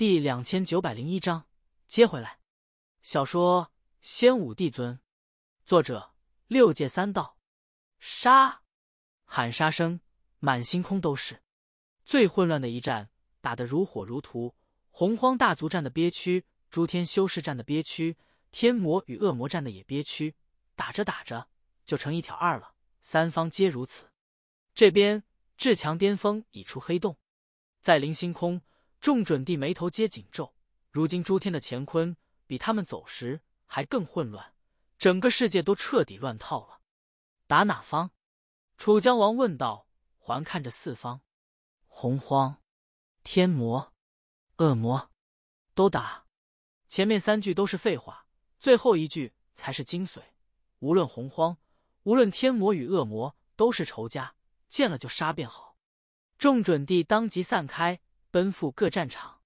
第两千九百零一章接回来。小说《仙武帝尊》，作者六界三道。杀！喊杀声满星空都是。最混乱的一战打得如火如荼，洪荒大族战的憋屈，诸天修士战的憋屈，天魔与恶魔战的也憋屈。打着打着就成一挑二了，三方皆如此。这边至强巅峰已出黑洞，在零星空。众准帝眉头皆紧皱，如今诸天的乾坤比他们走时还更混乱，整个世界都彻底乱套了。打哪方？楚江王问道，环看着四方，洪荒、天魔、恶魔，都打。前面三句都是废话，最后一句才是精髓。无论洪荒，无论天魔与恶魔，都是仇家，见了就杀便好。众准帝当即散开。奔赴各战场，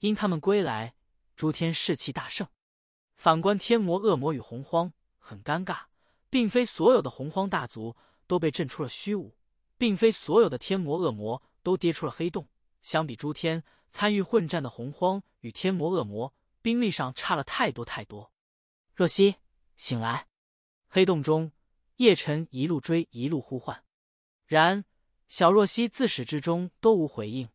因他们归来，诸天士气大盛。反观天魔恶魔与洪荒，很尴尬，并非所有的洪荒大族都被震出了虚无，并非所有的天魔恶魔都跌出了黑洞。相比诸天参与混战的洪荒与天魔恶魔，兵力上差了太多太多。若曦醒来，黑洞中，叶辰一路追，一路呼唤，然小若曦自始至终都无回应。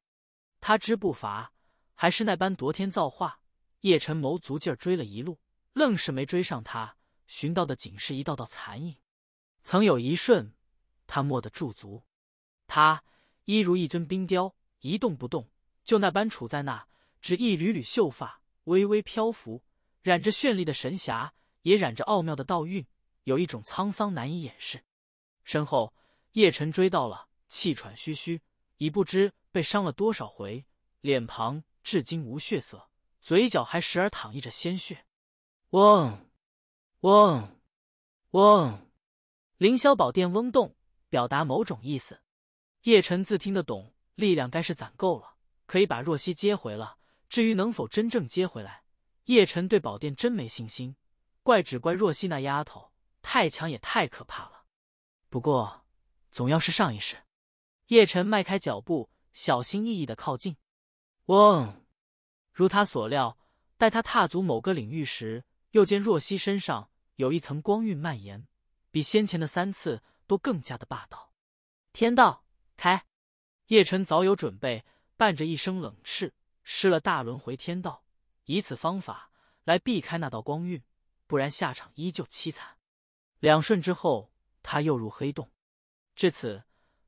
他之步伐还是那般夺天造化，叶辰谋足劲儿追了一路，愣是没追上他，寻到的仅是一道道残影。曾有一瞬，他蓦地驻足，他一如一尊冰雕，一动不动，就那般处在那，只一缕缕秀发微微漂浮，染着绚丽的神霞，也染着奥妙的道韵，有一种沧桑难以掩饰。身后，叶辰追到了，气喘吁吁，已不知。被伤了多少回？脸庞至今无血色，嘴角还时而淌溢着鲜血。嗡，嗡，嗡，凌霄宝殿嗡动，表达某种意思。叶辰自听得懂，力量该是攒够了，可以把若曦接回了。至于能否真正接回来，叶辰对宝殿真没信心。怪只怪若曦那丫头太强也太可怕了。不过，总要是上一世。叶辰迈开脚步。小心翼翼的靠近，嗡。如他所料，待他踏足某个领域时，又见若曦身上有一层光晕蔓延，比先前的三次都更加的霸道。天道开，叶辰早有准备，伴着一声冷斥，施了大轮回天道，以此方法来避开那道光晕，不然下场依旧凄惨。两瞬之后，他又入黑洞。至此，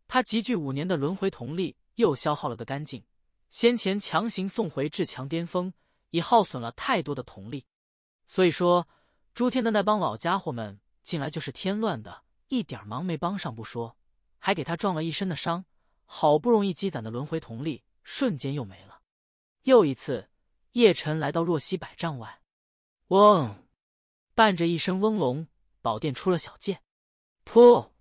他集聚五年的轮回同力。又消耗了个干净，先前强行送回至强巅峰，已耗损了太多的铜力。所以说，诸天的那帮老家伙们进来就是添乱的，一点忙没帮上不说，还给他撞了一身的伤，好不容易积攒的轮回铜力瞬间又没了。又一次，叶晨来到若曦百丈外，嗡，伴着一声嗡隆，宝殿出了小剑，噗，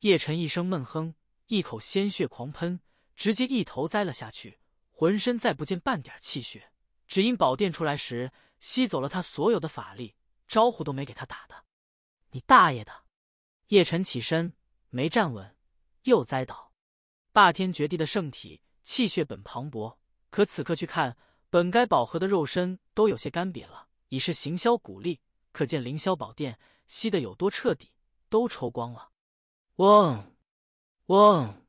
叶晨一声闷哼，一口鲜血狂喷。直接一头栽了下去，浑身再不见半点气血，只因宝殿出来时吸走了他所有的法力，招呼都没给他打的。你大爷的！叶辰起身没站稳，又栽倒。霸天绝地的圣体气血本磅礴，可此刻去看，本该饱和的肉身都有些干瘪了，已是行销骨立，可见凌霄宝殿吸得有多彻底，都抽光了。嗡，嗡。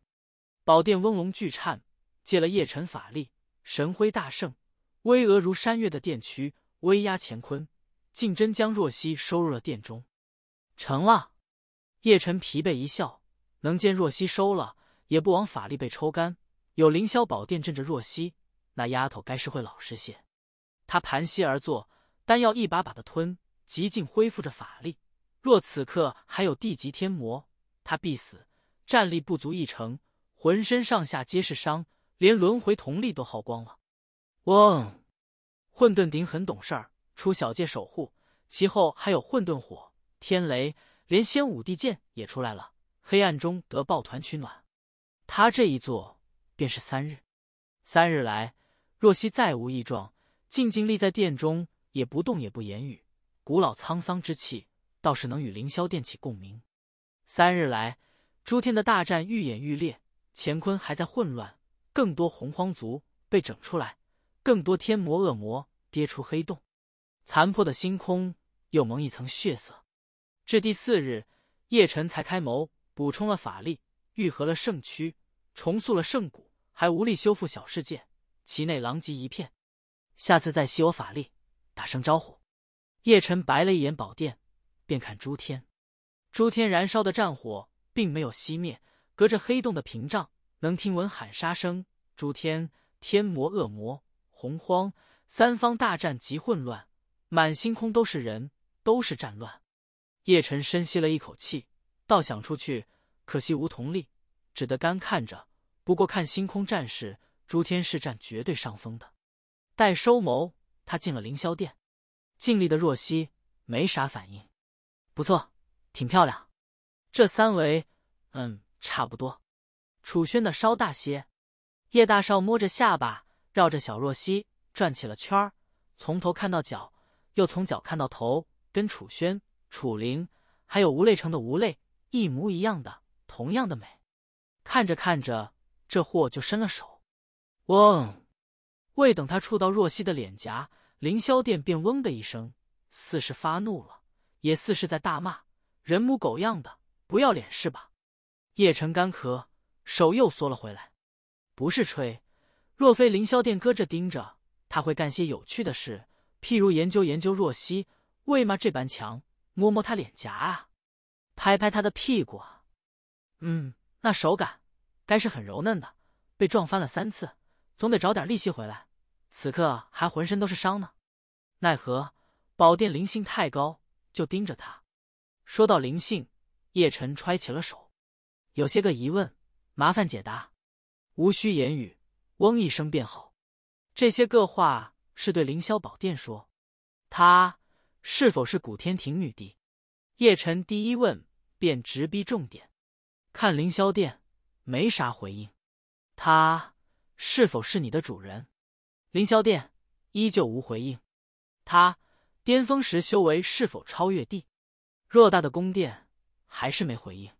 宝殿嗡隆巨颤，借了叶辰法力，神辉大盛，巍峨如山岳的殿区威压乾坤，竟真将若曦收入了殿中。成了。叶辰疲惫一笑，能见若曦收了，也不枉法力被抽干。有凌霄宝殿镇着若曦，那丫头该是会老实些。他盘膝而坐，丹药一把把的吞，极尽恢复着法力。若此刻还有地级天魔，他必死，战力不足一成。浑身上下皆是伤，连轮回铜力都耗光了。嗡，混沌鼎很懂事儿，出小界守护。其后还有混沌火、天雷，连仙武帝剑也出来了。黑暗中得抱团取暖。他这一坐便是三日。三日来，若曦再无异状，静静立在殿中，也不动也不言语。古老沧桑之气倒是能与凌霄殿起共鸣。三日来，诸天的大战愈演愈烈。乾坤还在混乱，更多洪荒族被整出来，更多天魔恶魔跌出黑洞，残破的星空又蒙一层血色。至第四日，叶辰才开眸，补充了法力，愈合了圣躯，重塑了圣骨，还无力修复小世界，其内狼藉一片。下次再吸我法力，打声招呼。叶辰白了一眼宝殿，便看诸天，诸天燃烧的战火并没有熄灭。隔着黑洞的屏障，能听闻喊杀声。诸天、天魔、恶魔、洪荒三方大战极混乱，满星空都是人，都是战乱。叶辰深吸了一口气，倒想出去，可惜无同力，只得干看着。不过看星空战士，诸天是占绝对上风的。待收眸，他进了凌霄殿。静立的若曦没啥反应，不错，挺漂亮。这三维……嗯。差不多，楚轩的稍大些。叶大少摸着下巴，绕着小若曦转起了圈儿，从头看到脚，又从脚看到头，跟楚轩、楚灵还有吴累城的吴累一模一样的，同样的美。看着看着，这货就伸了手，嗡！未等他触到若曦的脸颊，凌霄殿便嗡的一声，似是发怒了，也似是在大骂：“人模狗样的，不要脸是吧？”叶辰干咳，手又缩了回来。不是吹，若非凌霄殿搁这盯着，他会干些有趣的事，譬如研究研究若曦为嘛这般强，摸摸他脸颊啊，拍拍他的屁股啊。嗯，那手感该是很柔嫩的。被撞翻了三次，总得找点力气回来。此刻还浑身都是伤呢，奈何宝殿灵性太高，就盯着他。说到灵性，叶辰揣起了手。有些个疑问，麻烦解答，无需言语，嗡一声便好。这些个话是对凌霄宝殿说。他是否是古天庭女帝？叶辰第一问便直逼重点。看凌霄殿，没啥回应。他是否是你的主人？凌霄殿依旧无回应。他巅峰时修为是否超越地？偌大的宫殿还是没回应。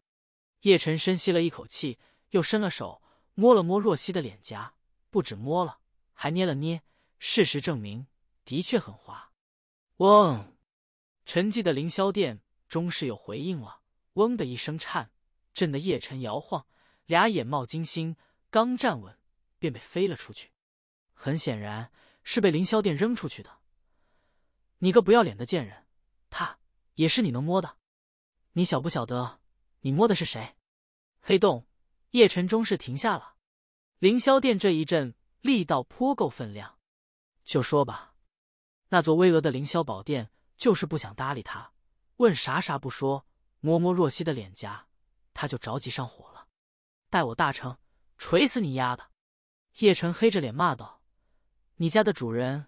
叶晨深吸了一口气，又伸了手摸了摸若曦的脸颊，不止摸了，还捏了捏。事实证明，的确很滑。嗡，沉寂的凌霄殿终是有回应了，嗡的一声颤，震得叶晨摇晃，俩眼冒金星，刚站稳便被飞了出去。很显然，是被凌霄殿扔出去的。你个不要脸的贱人，他也是你能摸的？你晓不晓得？你摸的是谁？黑洞叶晨终是停下了。凌霄殿这一阵力道颇够分量，就说吧，那座巍峨的凌霄宝殿就是不想搭理他，问啥啥不说，摸摸若曦的脸颊，他就着急上火了。待我大成，锤死你丫的！叶晨黑着脸骂道：“你家的主人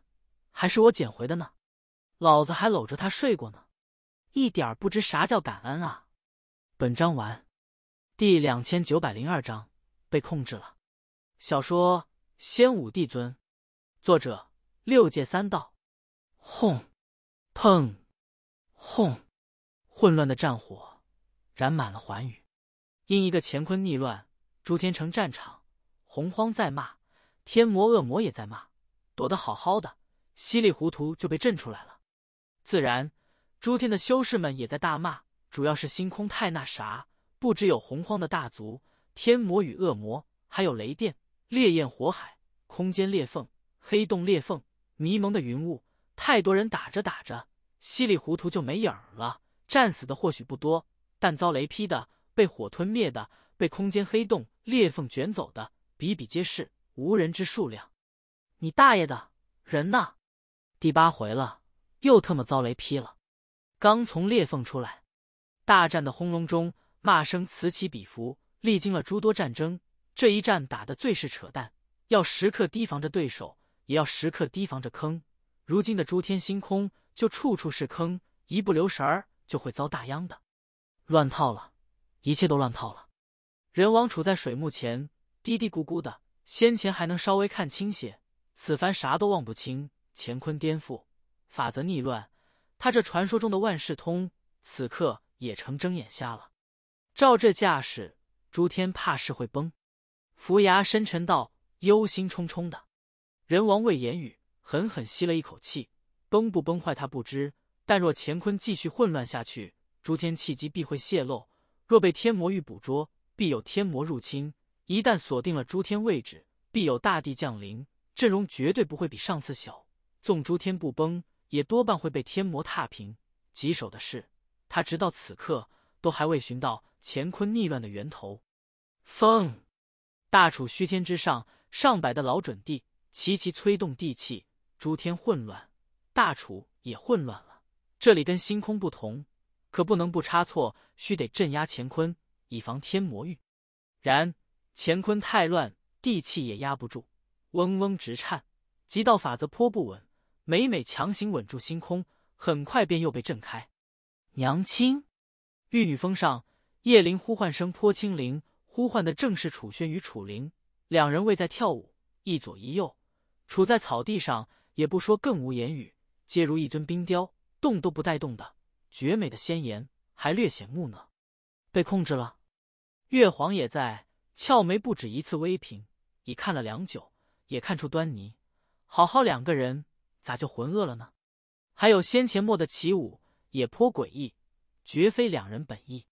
还是我捡回的呢，老子还搂着他睡过呢，一点不知啥叫感恩啊！”本章完，第两千九百零二章被控制了。小说《仙武帝尊》，作者六界三道。轰！砰！轰！混乱的战火燃满了寰宇。因一个乾坤逆乱，诸天成战场。洪荒在骂，天魔恶魔也在骂。躲得好好的，稀里糊涂就被震出来了。自然，诸天的修士们也在大骂。主要是星空太那啥，不只有洪荒的大族、天魔与恶魔，还有雷电、烈焰火海、空间裂缝、黑洞裂缝、迷蒙的云雾。太多人打着打着，稀里糊涂就没影儿了。战死的或许不多，但遭雷劈的、被火吞灭的、被空间黑洞裂缝卷走的，比比皆是，无人之数量。你大爷的人呢？第八回了，又特么遭雷劈了！刚从裂缝出来。大战的轰隆中，骂声此起彼伏。历经了诸多战争，这一战打得最是扯淡。要时刻提防着对手，也要时刻提防着坑。如今的诸天星空，就处处是坑，一不留神儿就会遭大殃的。乱套了，一切都乱套了。人王处在水幕前，嘀嘀咕咕的。先前还能稍微看清些，此番啥都望不清。乾坤颠覆，法则逆乱，他这传说中的万事通，此刻。也成睁眼瞎了，照这架势，诸天怕是会崩。浮牙深沉道，忧心忡忡的。人王未言语，狠狠吸了一口气。崩不崩坏他不知，但若乾坤继续混乱下去，诸天气机必会泄露。若被天魔域捕捉，必有天魔入侵。一旦锁定了诸天位置，必有大地降临，阵容绝对不会比上次小。纵诸天不崩，也多半会被天魔踏平。棘手的是。他直到此刻都还未寻到乾坤逆乱的源头。风，大楚虚天之上，上百的老准帝齐齐催动地气，诸天混乱，大楚也混乱了。这里跟星空不同，可不能不差错，须得镇压乾坤，以防天魔域。然乾坤太乱，地气也压不住，嗡嗡直颤，极道法则颇不稳。每每强行稳住星空，很快便又被震开。娘亲，玉女峰上，叶灵呼唤声颇清灵，呼唤的正是楚轩与楚灵两人。未在跳舞，一左一右，处在草地上，也不说，更无言语，皆如一尊冰雕，动都不带动的，绝美的仙颜还略显木讷。被控制了，月皇也在，俏眉不止一次微平，已看了良久，也看出端倪。好好两个人，咋就浑噩了呢？还有先前默的起舞。也颇诡异，绝非两人本意。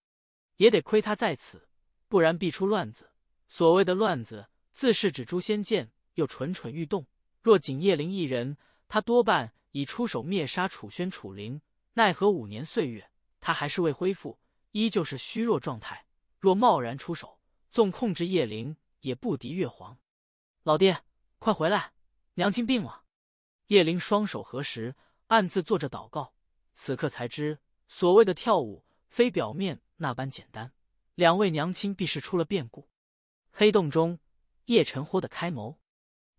也得亏他在此，不然必出乱子。所谓的乱子，自是指诛仙剑又蠢蠢欲动。若仅叶灵一人，他多半已出手灭杀楚轩、楚灵。奈何五年岁月，他还是未恢复，依旧是虚弱状态。若贸然出手，纵控制叶灵，也不敌月皇。老爹，快回来，娘亲病了。叶灵双手合十，暗自做着祷告。此刻才知，所谓的跳舞非表面那般简单。两位娘亲必是出了变故。黑洞中，叶晨豁的开眸，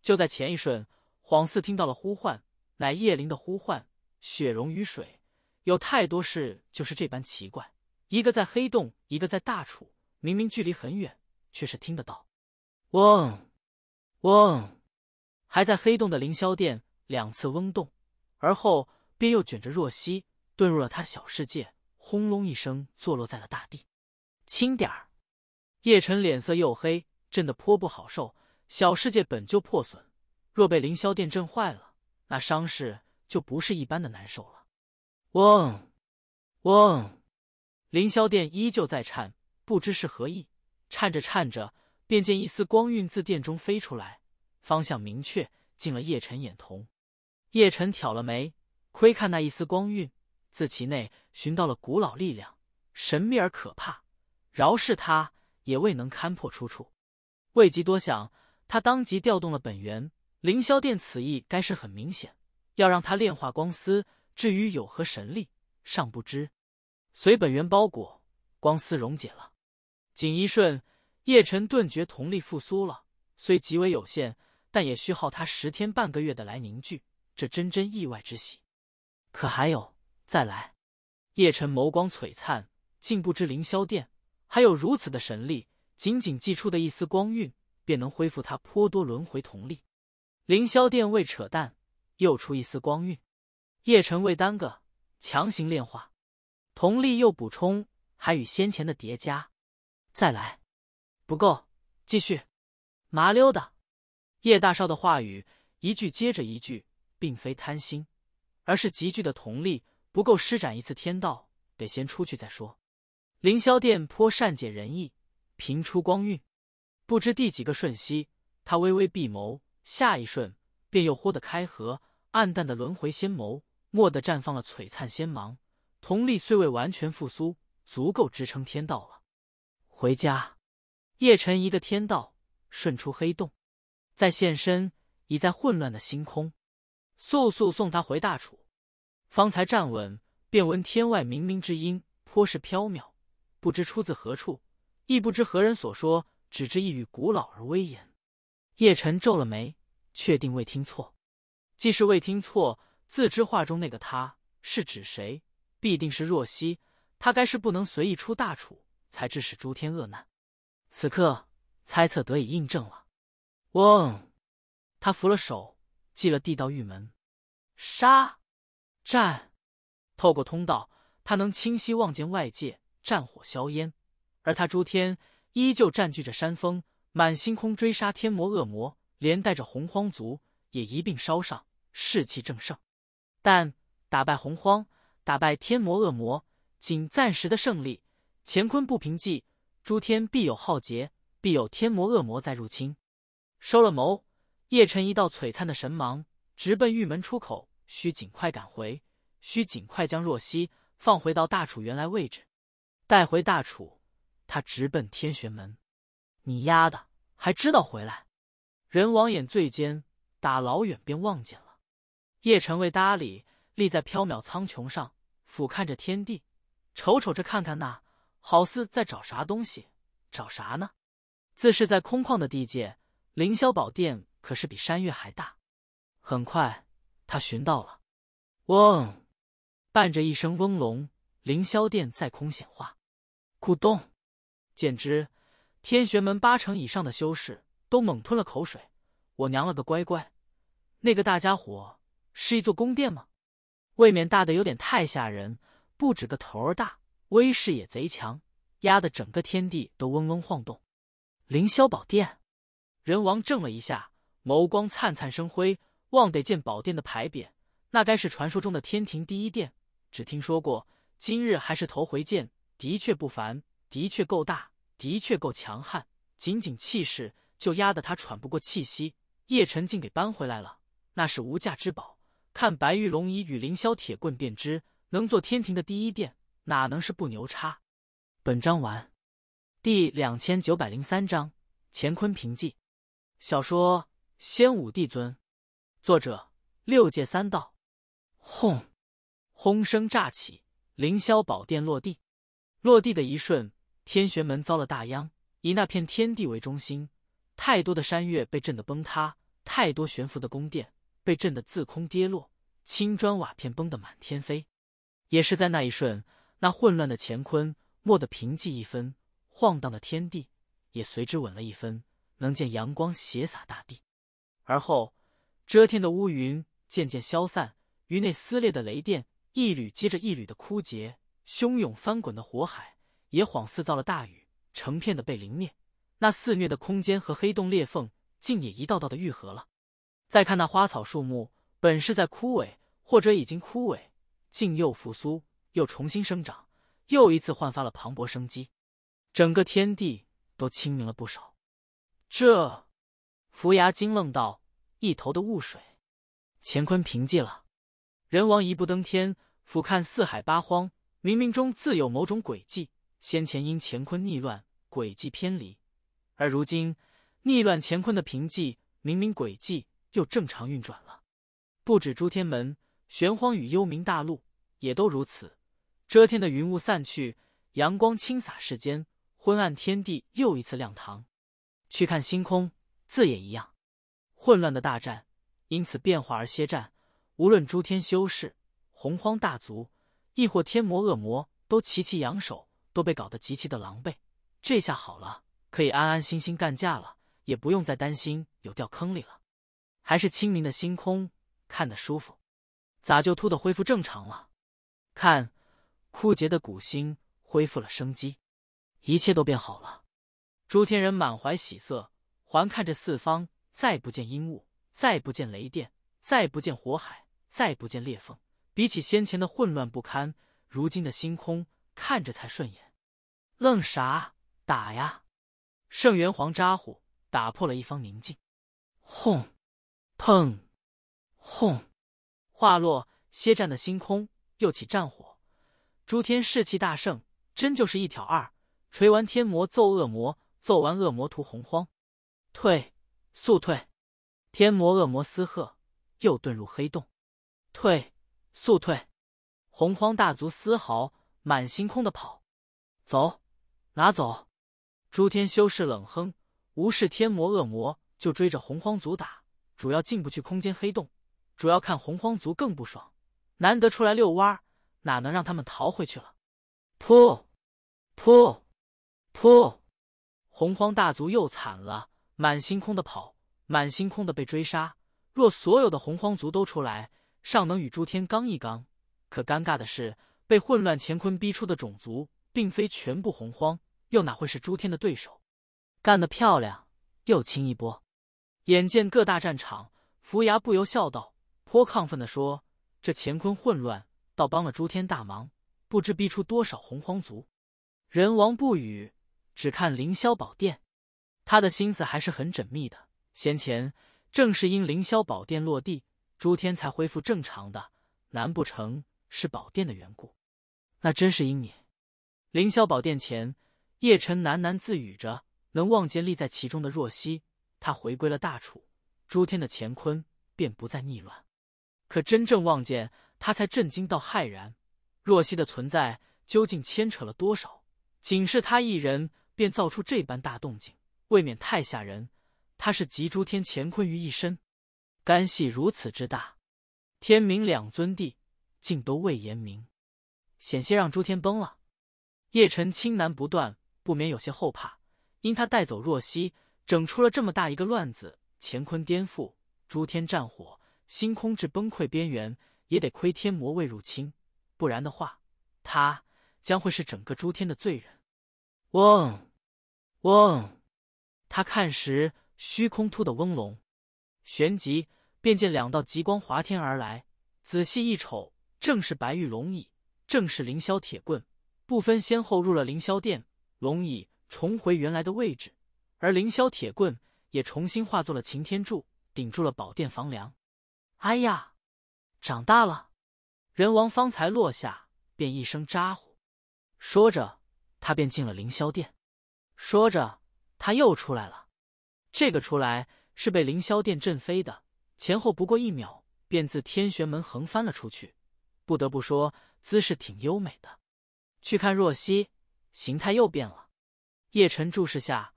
就在前一瞬，恍似听到了呼唤，乃叶灵的呼唤。雪融于水，有太多事就是这般奇怪。一个在黑洞，一个在大楚，明明距离很远，却是听得到。嗡，嗡，还在黑洞的凌霄殿两次嗡动，而后。便又卷着若曦遁入了他小世界，轰隆一声，坐落在了大地。轻点儿，叶辰脸色又黑，震得颇不好受。小世界本就破损，若被凌霄殿震坏了，那伤势就不是一般的难受了。嗡，嗡，凌霄殿依旧在颤，不知是何意。颤着颤着，便见一丝光晕自殿中飞出来，方向明确，进了叶辰眼瞳。叶辰挑了眉。窥看那一丝光晕，自其内寻到了古老力量，神秘而可怕。饶是他也未能勘破出处。未及多想，他当即调动了本源。凌霄殿此意该是很明显，要让他炼化光丝。至于有何神力，尚不知。随本源包裹，光丝溶解了。仅一瞬，叶辰顿觉瞳力复苏了，虽极为有限，但也需耗他十天半个月的来凝聚。这真真意外之喜。可还有再来？叶辰眸光璀璨，竟不知凌霄殿还有如此的神力，仅仅祭出的一丝光晕，便能恢复他颇多轮回同力。凌霄殿未扯淡，又出一丝光晕。叶辰未耽搁，强行炼化，同力又补充，还与先前的叠加。再来，不够，继续，麻溜的。叶大少的话语一句接着一句，并非贪心。而是急剧的同力不够施展一次天道，得先出去再说。凌霄殿颇善解人意，频出光晕。不知第几个瞬息，他微微闭眸，下一瞬便又豁得开合，暗淡的轮回仙眸蓦地绽放了璀璨仙芒。同力虽未完全复苏，足够支撑天道了。回家，叶辰一个天道瞬出黑洞，再现身，已在混乱的星空。速速送他回大楚。方才站稳，便闻天外冥冥之音，颇是缥缈，不知出自何处，亦不知何人所说，只知一语古老而威严。叶辰皱了眉，确定未听错。既是未听错，自知话中那个他是指谁，必定是若曦。他该是不能随意出大楚，才致使诸天厄难。此刻猜测得以印证了。嗡，他扶了手。进了地道玉门，杀，战。透过通道，他能清晰望见外界战火硝烟，而他诸天依旧占据着山峰，满星空追杀天魔恶魔，连带着洪荒族也一并烧上，士气正盛。但打败洪荒，打败天魔恶魔，仅暂时的胜利。乾坤不平，记诸天必有浩劫，必有天魔恶魔在入侵。收了谋。叶辰一道璀璨的神芒直奔玉门出口，需尽快赶回，需尽快将若曦放回到大楚原来位置，带回大楚。他直奔天玄门。你丫的还知道回来？人王眼醉间，打老远便望见了。叶辰未搭理，立在缥缈苍穹上，俯瞰着天地，瞅瞅这，看看那，好似在找啥东西。找啥呢？自是在空旷的地界，凌霄宝殿。可是比山岳还大，很快他寻到了。嗡，伴着一声嗡隆，凌霄殿在空显化。咕咚，简直，天玄门八成以上的修士都猛吞了口水。我娘了个乖乖，那个大家伙是一座宫殿吗？未免大的有点太吓人，不止个头儿大，威势也贼强，压得整个天地都嗡嗡晃动。凌霄宝殿，人王怔了一下。眸光灿灿生辉，望得见宝殿的牌匾，那该是传说中的天庭第一殿。只听说过，今日还是头回见，的确不凡，的确够大，的确够强悍。仅仅气势就压得他喘不过气息。叶辰竟给搬回来了，那是无价之宝。看白玉龙椅与凌霄铁棍便知，能做天庭的第一殿，哪能是不牛叉？本章完，第两千九百零三章《乾坤瓶记》，小说。仙武帝尊，作者六界三道，轰，轰声炸起，凌霄宝殿落地。落地的一瞬，天玄门遭了大殃。以那片天地为中心，太多的山岳被震得崩塌，太多悬浮的宫殿被震得自空跌落，青砖瓦片崩得满天飞。也是在那一瞬，那混乱的乾坤没得平静一分，晃荡的天地也随之稳了一分，能见阳光斜洒大地。而后，遮天的乌云渐渐消散，于那撕裂的雷电一缕接着一缕的枯竭，汹涌翻滚的火海也恍似遭了大雨，成片的被淋灭。那肆虐的空间和黑洞裂缝竟也一道道的愈合了。再看那花草树木，本是在枯萎或者已经枯萎，竟又复苏，又重新生长，又一次焕发了磅礴生机。整个天地都清明了不少。这。浮崖惊愣道：“一头的雾水，乾坤平寂了。人王一步登天，俯瞰四海八荒，冥冥中自有某种轨迹。先前因乾坤逆乱，轨迹偏离；而如今逆乱乾坤的平寂，明明轨迹又正常运转了。不止诸天门、玄荒与幽冥大陆也都如此。遮天的云雾散去，阳光倾洒世间，昏暗天地又一次亮堂。去看星空。”字也一样，混乱的大战因此变化而歇战。无论诸天修士、洪荒大族，亦或天魔恶魔，都齐齐扬手，都被搞得极其的狼狈。这下好了，可以安安心心干架了，也不用再担心有掉坑里了。还是清明的星空看得舒服。咋就突的恢复正常了？看枯竭的古星恢复了生机，一切都变好了。诸天人满怀喜色。环看着四方，再不见阴雾，再不见雷电，再不见火海，再不见裂缝。比起先前的混乱不堪，如今的星空看着才顺眼。愣啥？打呀！圣元皇扎呼，打破了一方宁静。轰！砰！轰！话落，歇战的星空又起战火。诸天士气大盛，真就是一挑二，锤完天魔揍恶魔，揍完恶魔屠洪荒。退，速退！天魔恶魔嘶喝，又遁入黑洞。退，速退！洪荒大族嘶嚎，满星空的跑。走，拿走！诸天修士冷哼，无视天魔恶魔，就追着洪荒族打。主要进不去空间黑洞，主要看洪荒族更不爽。难得出来遛弯，哪能让他们逃回去了？噗！噗！噗！洪荒大族又惨了。满星空的跑，满星空的被追杀。若所有的洪荒族都出来，尚能与诸天刚一刚。可尴尬的是，被混乱乾坤逼出的种族，并非全部洪荒，又哪会是诸天的对手？干得漂亮，又清一波。眼见各大战场，伏牙不由笑道，颇亢奋的说：“这乾坤混乱，倒帮了诸天大忙，不知逼出多少洪荒族。”人王不语，只看凌霄宝殿。他的心思还是很缜密的。先前正是因凌霄宝殿落地，诸天才恢复正常的。难不成是宝殿的缘故？那真是因你。凌霄宝殿前，叶辰喃喃自语着，能望见立在其中的若曦。他回归了大楚，诸天的乾坤便不再逆乱。可真正望见他，才震惊到骇然。若曦的存在究竟牵扯了多少？仅是他一人，便造出这般大动静。未免太吓人，他是集诸天乾坤于一身，干系如此之大，天明两尊帝竟都未言明，险些让诸天崩了。叶辰轻喃不断，不免有些后怕，因他带走若曦，整出了这么大一个乱子，乾坤颠覆，诸天战火，星空至崩溃边缘，也得亏天魔未入侵，不然的话，他将会是整个诸天的罪人。嗡，嗡。他看时，虚空突的嗡隆，旋即便见两道极光划天而来。仔细一瞅，正是白玉龙椅，正是凌霄铁棍，不分先后入了凌霄殿。龙椅重回原来的位置，而凌霄铁棍也重新化作了擎天柱，顶住了宝殿房梁。哎呀，长大了！人王方才落下，便一声咋呼，说着他便进了凌霄殿，说着。他又出来了，这个出来是被凌霄殿震飞的，前后不过一秒，便自天玄门横翻了出去。不得不说，姿势挺优美的。去看若曦，形态又变了。叶晨注视下，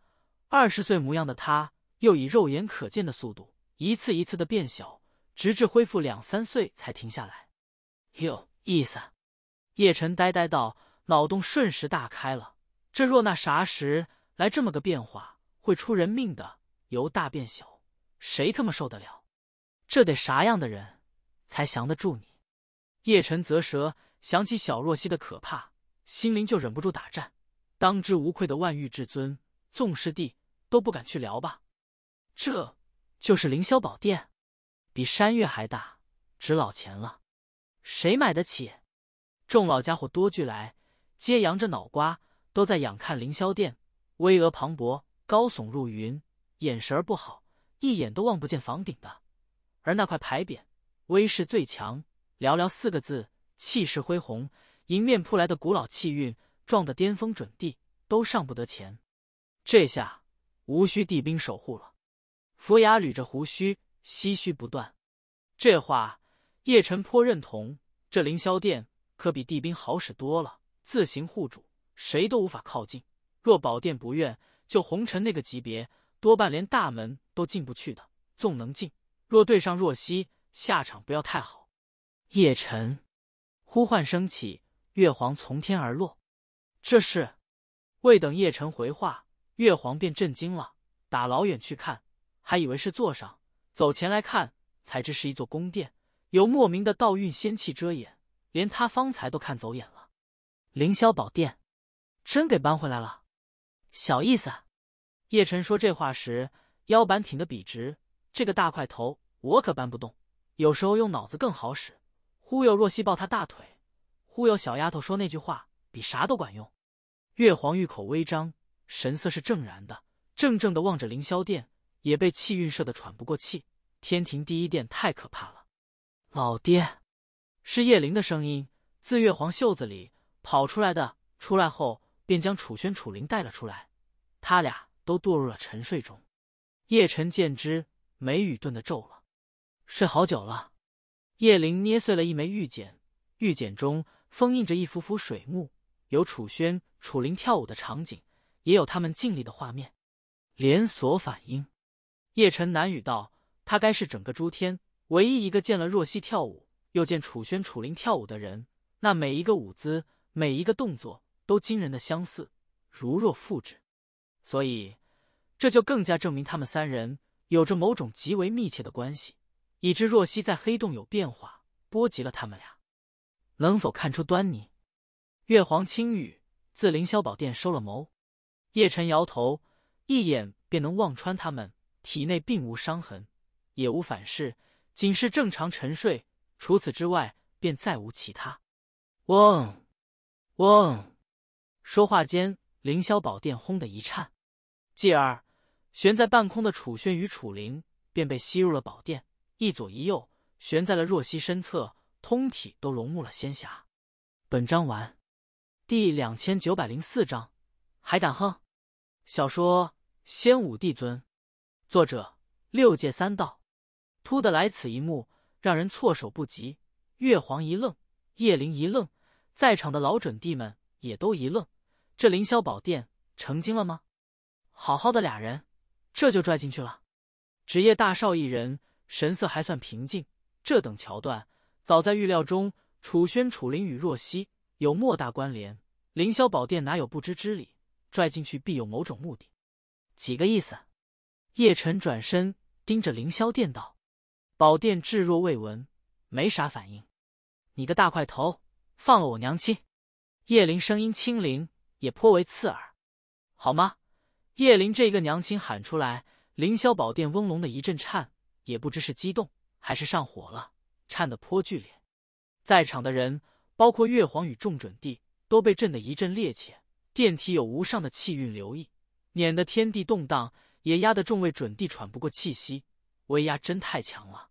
二十岁模样的他，又以肉眼可见的速度，一次一次的变小，直至恢复两三岁才停下来。哟，意思。叶晨呆呆道，脑洞瞬时大开了。这若那啥时？来这么个变化，会出人命的。由大变小，谁他妈受得了？这得啥样的人才降得住你？叶辰咂舌，想起小若曦的可怕，心灵就忍不住打颤。当之无愧的万玉至尊，纵是帝都不敢去聊吧？这就是凌霄宝殿，比山岳还大，值老钱了，谁买得起？众老家伙多聚来，皆扬着脑瓜，都在仰看凌霄殿。巍峨磅礴，高耸入云，眼神儿不好，一眼都望不见房顶的。而那块牌匾，威势最强，寥寥四个字，气势恢宏，迎面扑来的古老气运，撞得巅峰准地都上不得前。这下无需地兵守护了。扶牙捋着胡须，唏嘘不断。这话叶晨颇认同，这凌霄殿可比地兵好使多了，自行护主，谁都无法靠近。若宝殿不愿，就红尘那个级别，多半连大门都进不去的。纵能进，若对上若曦，下场不要太好。叶辰，呼唤声起，月皇从天而落。这是？未等叶晨回话，月皇便震惊了。打老远去看，还以为是座上，走前来看，才知是一座宫殿，有莫名的道运仙气遮掩，连他方才都看走眼了。凌霄宝殿，真给搬回来了。小意思，叶晨说这话时腰板挺得笔直。这个大块头我可搬不动，有时候用脑子更好使。忽悠若曦抱他大腿，忽悠小丫头说那句话，比啥都管用。月皇玉口微张，神色是正然的，怔怔的望着凌霄殿，也被气运射得喘不过气。天庭第一殿太可怕了。老爹，是叶灵的声音，自月皇袖子里跑出来的，出来后。便将楚轩、楚灵带了出来，他俩都堕入了沉睡中。叶辰见之，眉宇顿的皱了。睡好久了。叶灵捏碎了一枚玉简，玉简中封印着一幅幅水幕，有楚轩、楚灵跳舞的场景，也有他们尽力的画面。连锁反应。叶辰喃语道：“他该是整个诸天唯一一个见了若曦跳舞，又见楚轩、楚灵跳舞的人。那每一个舞姿，每一个动作。”都惊人的相似，如若复制，所以这就更加证明他们三人有着某种极为密切的关系。已知若曦在黑洞有变化，波及了他们俩，能否看出端倪？月皇轻语，自凌霄宝殿收了眸。叶晨摇头，一眼便能望穿他们，体内并无伤痕，也无反噬，仅是正常沉睡。除此之外，便再无其他。嗡，嗡。说话间，凌霄宝殿轰的一颤，继而悬在半空的楚轩与楚灵便被吸入了宝殿，一左一右悬在了若曦身侧，通体都融入了仙霞。本章完，第两千九百零四章，还敢哼？小说《仙武帝尊》，作者六界三道。突的来此一幕，让人措手不及。月皇一愣，叶灵一愣，在场的老准帝们也都一愣。这凌霄宝殿成精了吗？好好的俩人，这就拽进去了。职业大少一人神色还算平静，这等桥段早在预料中。楚轩、楚林与若曦有莫大关联，凌霄宝殿哪有不知之理？拽进去必有某种目的，几个意思？叶辰转身盯着凌霄殿道：“宝殿置若未闻，没啥反应。”你个大块头，放了我娘亲！叶灵声音清灵。也颇为刺耳，好吗？叶灵这一个娘亲喊出来，凌霄宝殿嗡隆的一阵颤，也不知是激动还是上火了，颤得颇剧烈。在场的人，包括月皇与众准帝，都被震得一阵趔趄。殿体有无上的气运流溢，碾得天地动荡，也压得众位准帝喘不过气息，威压真太强了。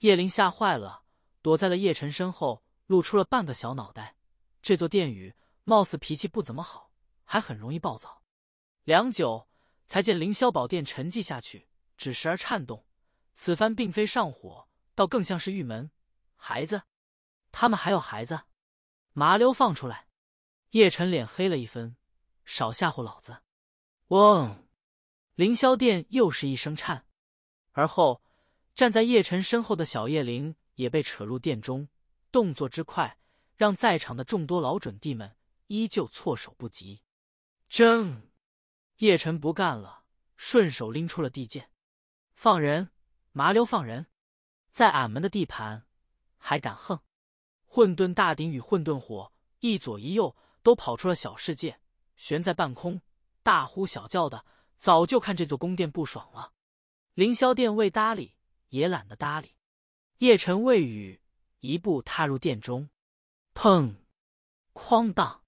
叶灵吓坏了，躲在了叶晨身后，露出了半个小脑袋。这座殿宇。貌似脾气不怎么好，还很容易暴躁。良久，才见凌霄宝殿沉寂下去，只时而颤动。此番并非上火，倒更像是玉门孩子，他们还有孩子，麻溜放出来！叶辰脸黑了一分，少吓唬老子！嗡，凌霄殿又是一声颤，而后站在叶辰身后的小叶灵也被扯入殿中，动作之快，让在场的众多老准弟们。依旧措手不及，争，叶辰不干了，顺手拎出了地剑，放人，麻溜放人，在俺们的地盘还敢横？混沌大鼎与混沌火一左一右都跑出了小世界，悬在半空，大呼小叫的，早就看这座宫殿不爽了。凌霄殿未搭理，也懒得搭理。叶辰未语，一步踏入殿中，砰，哐当。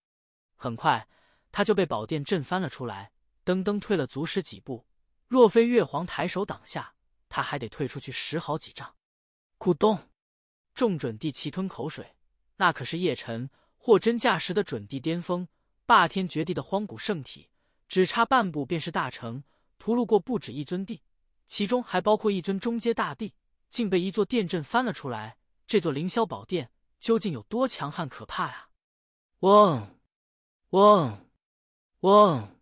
很快，他就被宝殿震翻了出来，噔噔退了足十几步。若非月皇抬手挡下，他还得退出去十好几丈。咕咚，众准帝齐吞口水。那可是叶辰货真价实的准地巅峰，霸天绝地的荒古圣体，只差半步便是大成，屠戮过不止一尊地，其中还包括一尊中阶大帝，竟被一座殿震翻了出来。这座凌霄宝殿究竟有多强悍可怕啊？嗡。嗡，嗡，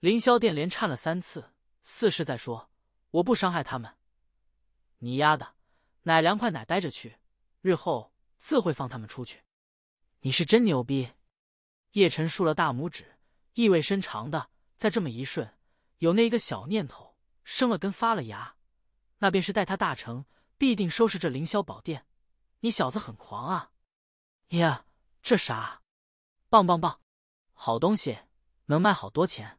凌霄殿连颤了三次，似是在说：“我不伤害他们。”你丫的，哪凉快哪待着去，日后自会放他们出去。你是真牛逼！叶晨竖了大拇指，意味深长的，在这么一瞬，有那一个小念头生了根发了芽，那便是待他大成，必定收拾这凌霄宝殿。你小子很狂啊！呀，这啥？棒棒棒！好东西能卖好多钱，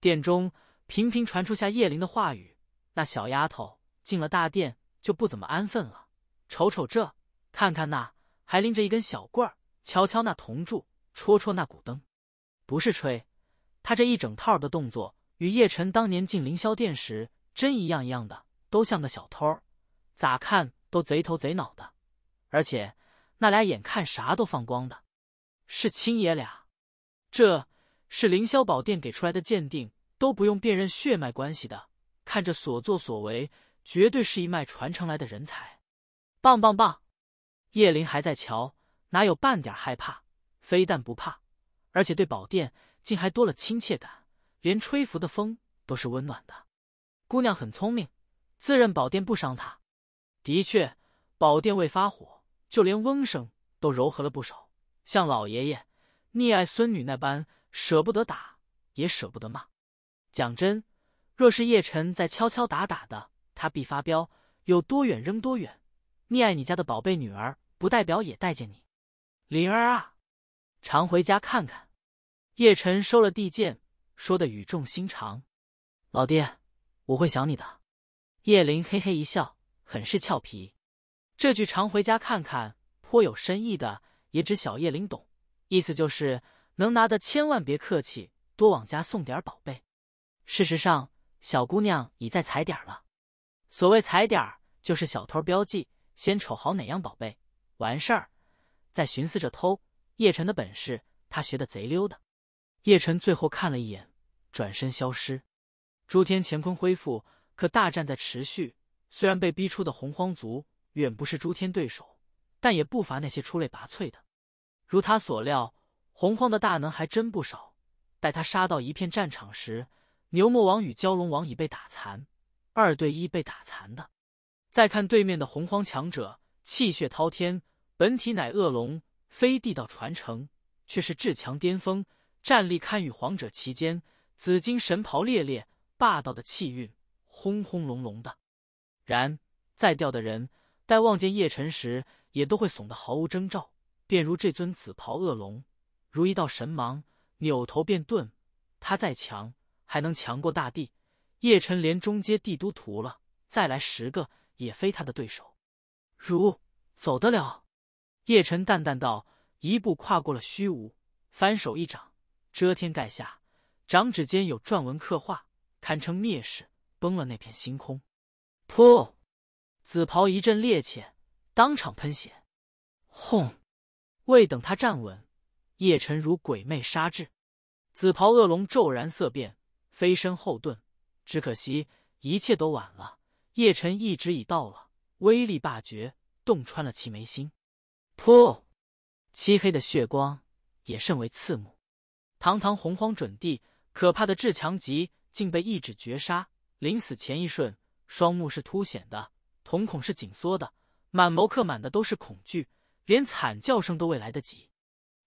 殿中频频传出下叶灵的话语。那小丫头进了大殿就不怎么安分了，瞅瞅这，看看那，还拎着一根小棍儿敲敲那铜柱，戳戳那古灯。不是吹，她这一整套的动作与叶晨当年进凌霄殿时真一样一样的，都像个小偷，咋看都贼头贼脑的。而且那俩眼看啥都放光的，是亲爷俩。这是凌霄宝殿给出来的鉴定，都不用辨认血脉关系的。看这所作所为，绝对是一脉传承来的人才，棒棒棒！叶灵还在瞧，哪有半点害怕？非但不怕，而且对宝殿竟还多了亲切感，连吹拂的风都是温暖的。姑娘很聪明，自认宝殿不伤她。的确，宝殿未发火，就连嗡声都柔和了不少，像老爷爷。溺爱孙女那般，舍不得打，也舍不得骂。讲真，若是叶晨再敲敲打打的，他必发飙，有多远扔多远。溺爱你家的宝贝女儿，不代表也待见你。灵儿啊，常回家看看。叶晨收了地剑，说的语重心长：“老爹，我会想你的。”叶灵嘿嘿一笑，很是俏皮。这句“常回家看看”颇有深意的，也只小叶灵懂。意思就是，能拿的千万别客气，多往家送点宝贝。事实上，小姑娘已在踩点儿了。所谓踩点儿，就是小偷标记，先瞅好哪样宝贝，完事儿再寻思着偷。叶辰的本事，他学的贼溜的。叶辰最后看了一眼，转身消失。诸天乾坤恢复，可大战在持续。虽然被逼出的洪荒族远不是诸天对手，但也不乏那些出类拔萃的。如他所料，洪荒的大能还真不少。待他杀到一片战场时，牛魔王与蛟龙王已被打残，二对一被打残的。再看对面的洪荒强者，气血滔天，本体乃恶龙，非地道传承，却是至强巅峰，战力堪与皇者其间。紫金神袍猎猎，霸道的气韵轰轰隆隆的。然再掉的人，待望见叶辰时，也都会怂得毫无征兆。便如这尊紫袍恶龙，如一道神芒，扭头便遁。他再强，还能强过大帝？叶辰连中阶帝都屠了，再来十个，也非他的对手。如走得了？叶辰淡淡道：“一步跨过了虚无，翻手一掌，遮天盖下。掌指间有篆文刻画，堪称蔑视，崩了那片星空。”噗！紫袍一阵趔趄，当场喷血。轰！未等他站稳，叶辰如鬼魅杀至，紫袍恶龙骤然色变，飞身后遁。只可惜一切都晚了，叶辰一指已到了，威力霸绝，洞穿了其眉心。噗，漆黑的血光也甚为刺目。堂堂洪荒准帝，可怕的至强级，竟被一指绝杀。临死前一瞬，双目是凸显的，瞳孔是紧缩的，满眸刻满的都是恐惧。连惨叫声都未来得及，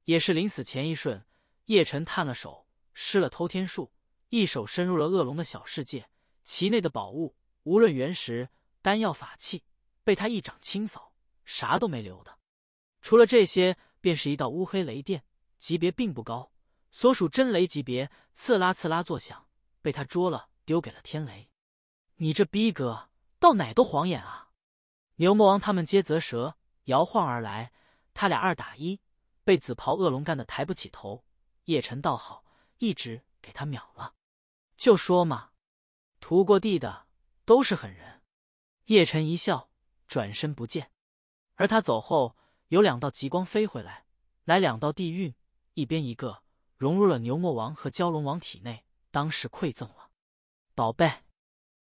也是临死前一瞬，叶晨探了手，施了偷天术，一手伸入了恶龙的小世界，其内的宝物，无论原石、丹药、法器，被他一掌清扫，啥都没留的。除了这些，便是一道乌黑雷电，级别并不高，所属真雷级别，刺啦刺啦作响，被他捉了，丢给了天雷。你这逼格到哪都晃眼啊！牛魔王他们皆啧舌。摇晃而来，他俩二打一，被紫袍恶龙干得抬不起头。叶辰倒好，一直给他秒了。就说嘛，屠过地的都是狠人。叶辰一笑，转身不见。而他走后，有两道极光飞回来，乃两道地狱，一边一个，融入了牛魔王和蛟龙王体内。当时馈赠了宝贝。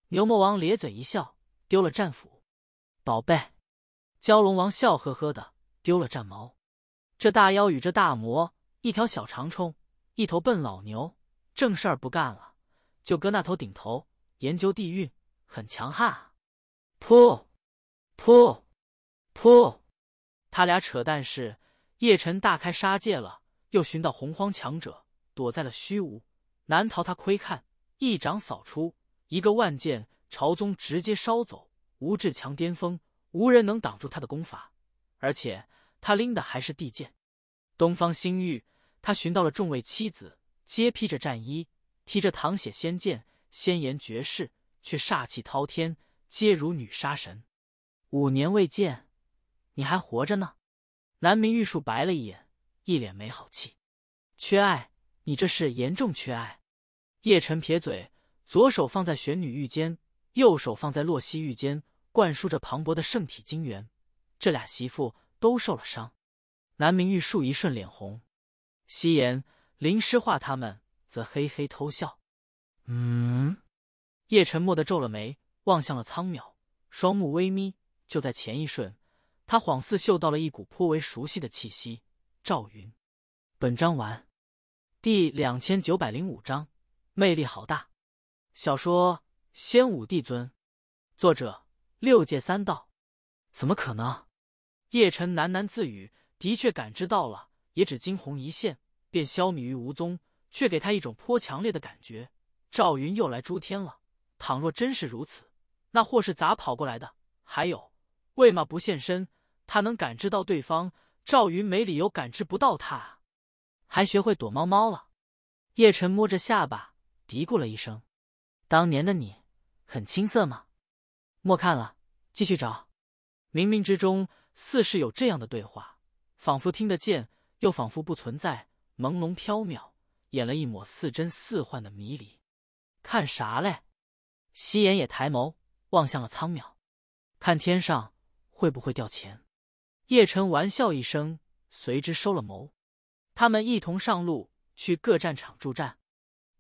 牛魔王咧嘴一笑，丢了战斧。宝贝。蛟龙王笑呵呵的丢了战矛，这大妖与这大魔，一条小长虫，一头笨老牛，正事儿不干了，就搁那头顶头研究地狱，很强悍啊！噗，噗，噗！他俩扯淡是叶辰大开杀戒了，又寻到洪荒强者，躲在了虚无，难逃他窥看，一掌扫出，一个万剑朝宗直接烧走，吴志强巅峰。无人能挡住他的功法，而且他拎的还是帝剑。东方星域，他寻到了众位妻子，皆披着战衣，提着淌血仙剑，仙颜绝世，却煞气滔天，皆如女杀神。五年未见，你还活着呢？南明玉树白了一眼，一脸没好气：“缺爱，你这是严重缺爱。”叶辰撇嘴，左手放在玄女玉肩，右手放在洛熙玉肩。灌输着磅礴的圣体精元，这俩媳妇都受了伤。南明玉树一瞬脸红，夕颜、林诗画他们则嘿嘿偷笑。嗯，叶沉默的皱了眉，望向了苍淼，双目微眯。就在前一瞬，他恍似嗅到了一股颇为熟悉的气息。赵云。本章完。第两千九百零五章，魅力好大。小说《仙武帝尊》，作者。六界三道，怎么可能？叶辰喃喃自语。的确感知到了，也只惊鸿一现，便消弭于无踪，却给他一种颇强烈的感觉。赵云又来诛天了。倘若真是如此，那货是咋跑过来的？还有，为嘛不现身？他能感知到对方，赵云没理由感知不到他啊！还学会躲猫猫了。叶辰摸着下巴，嘀咕了一声：“当年的你，很青涩吗？”莫看了，继续找。冥冥之中，似是有这样的对话，仿佛听得见，又仿佛不存在，朦胧飘渺，演了一抹似真似幻的迷离。看啥嘞？夕颜也抬眸望向了苍淼，看天上会不会掉钱。叶辰玩笑一声，随之收了眸。他们一同上路去各战场助战。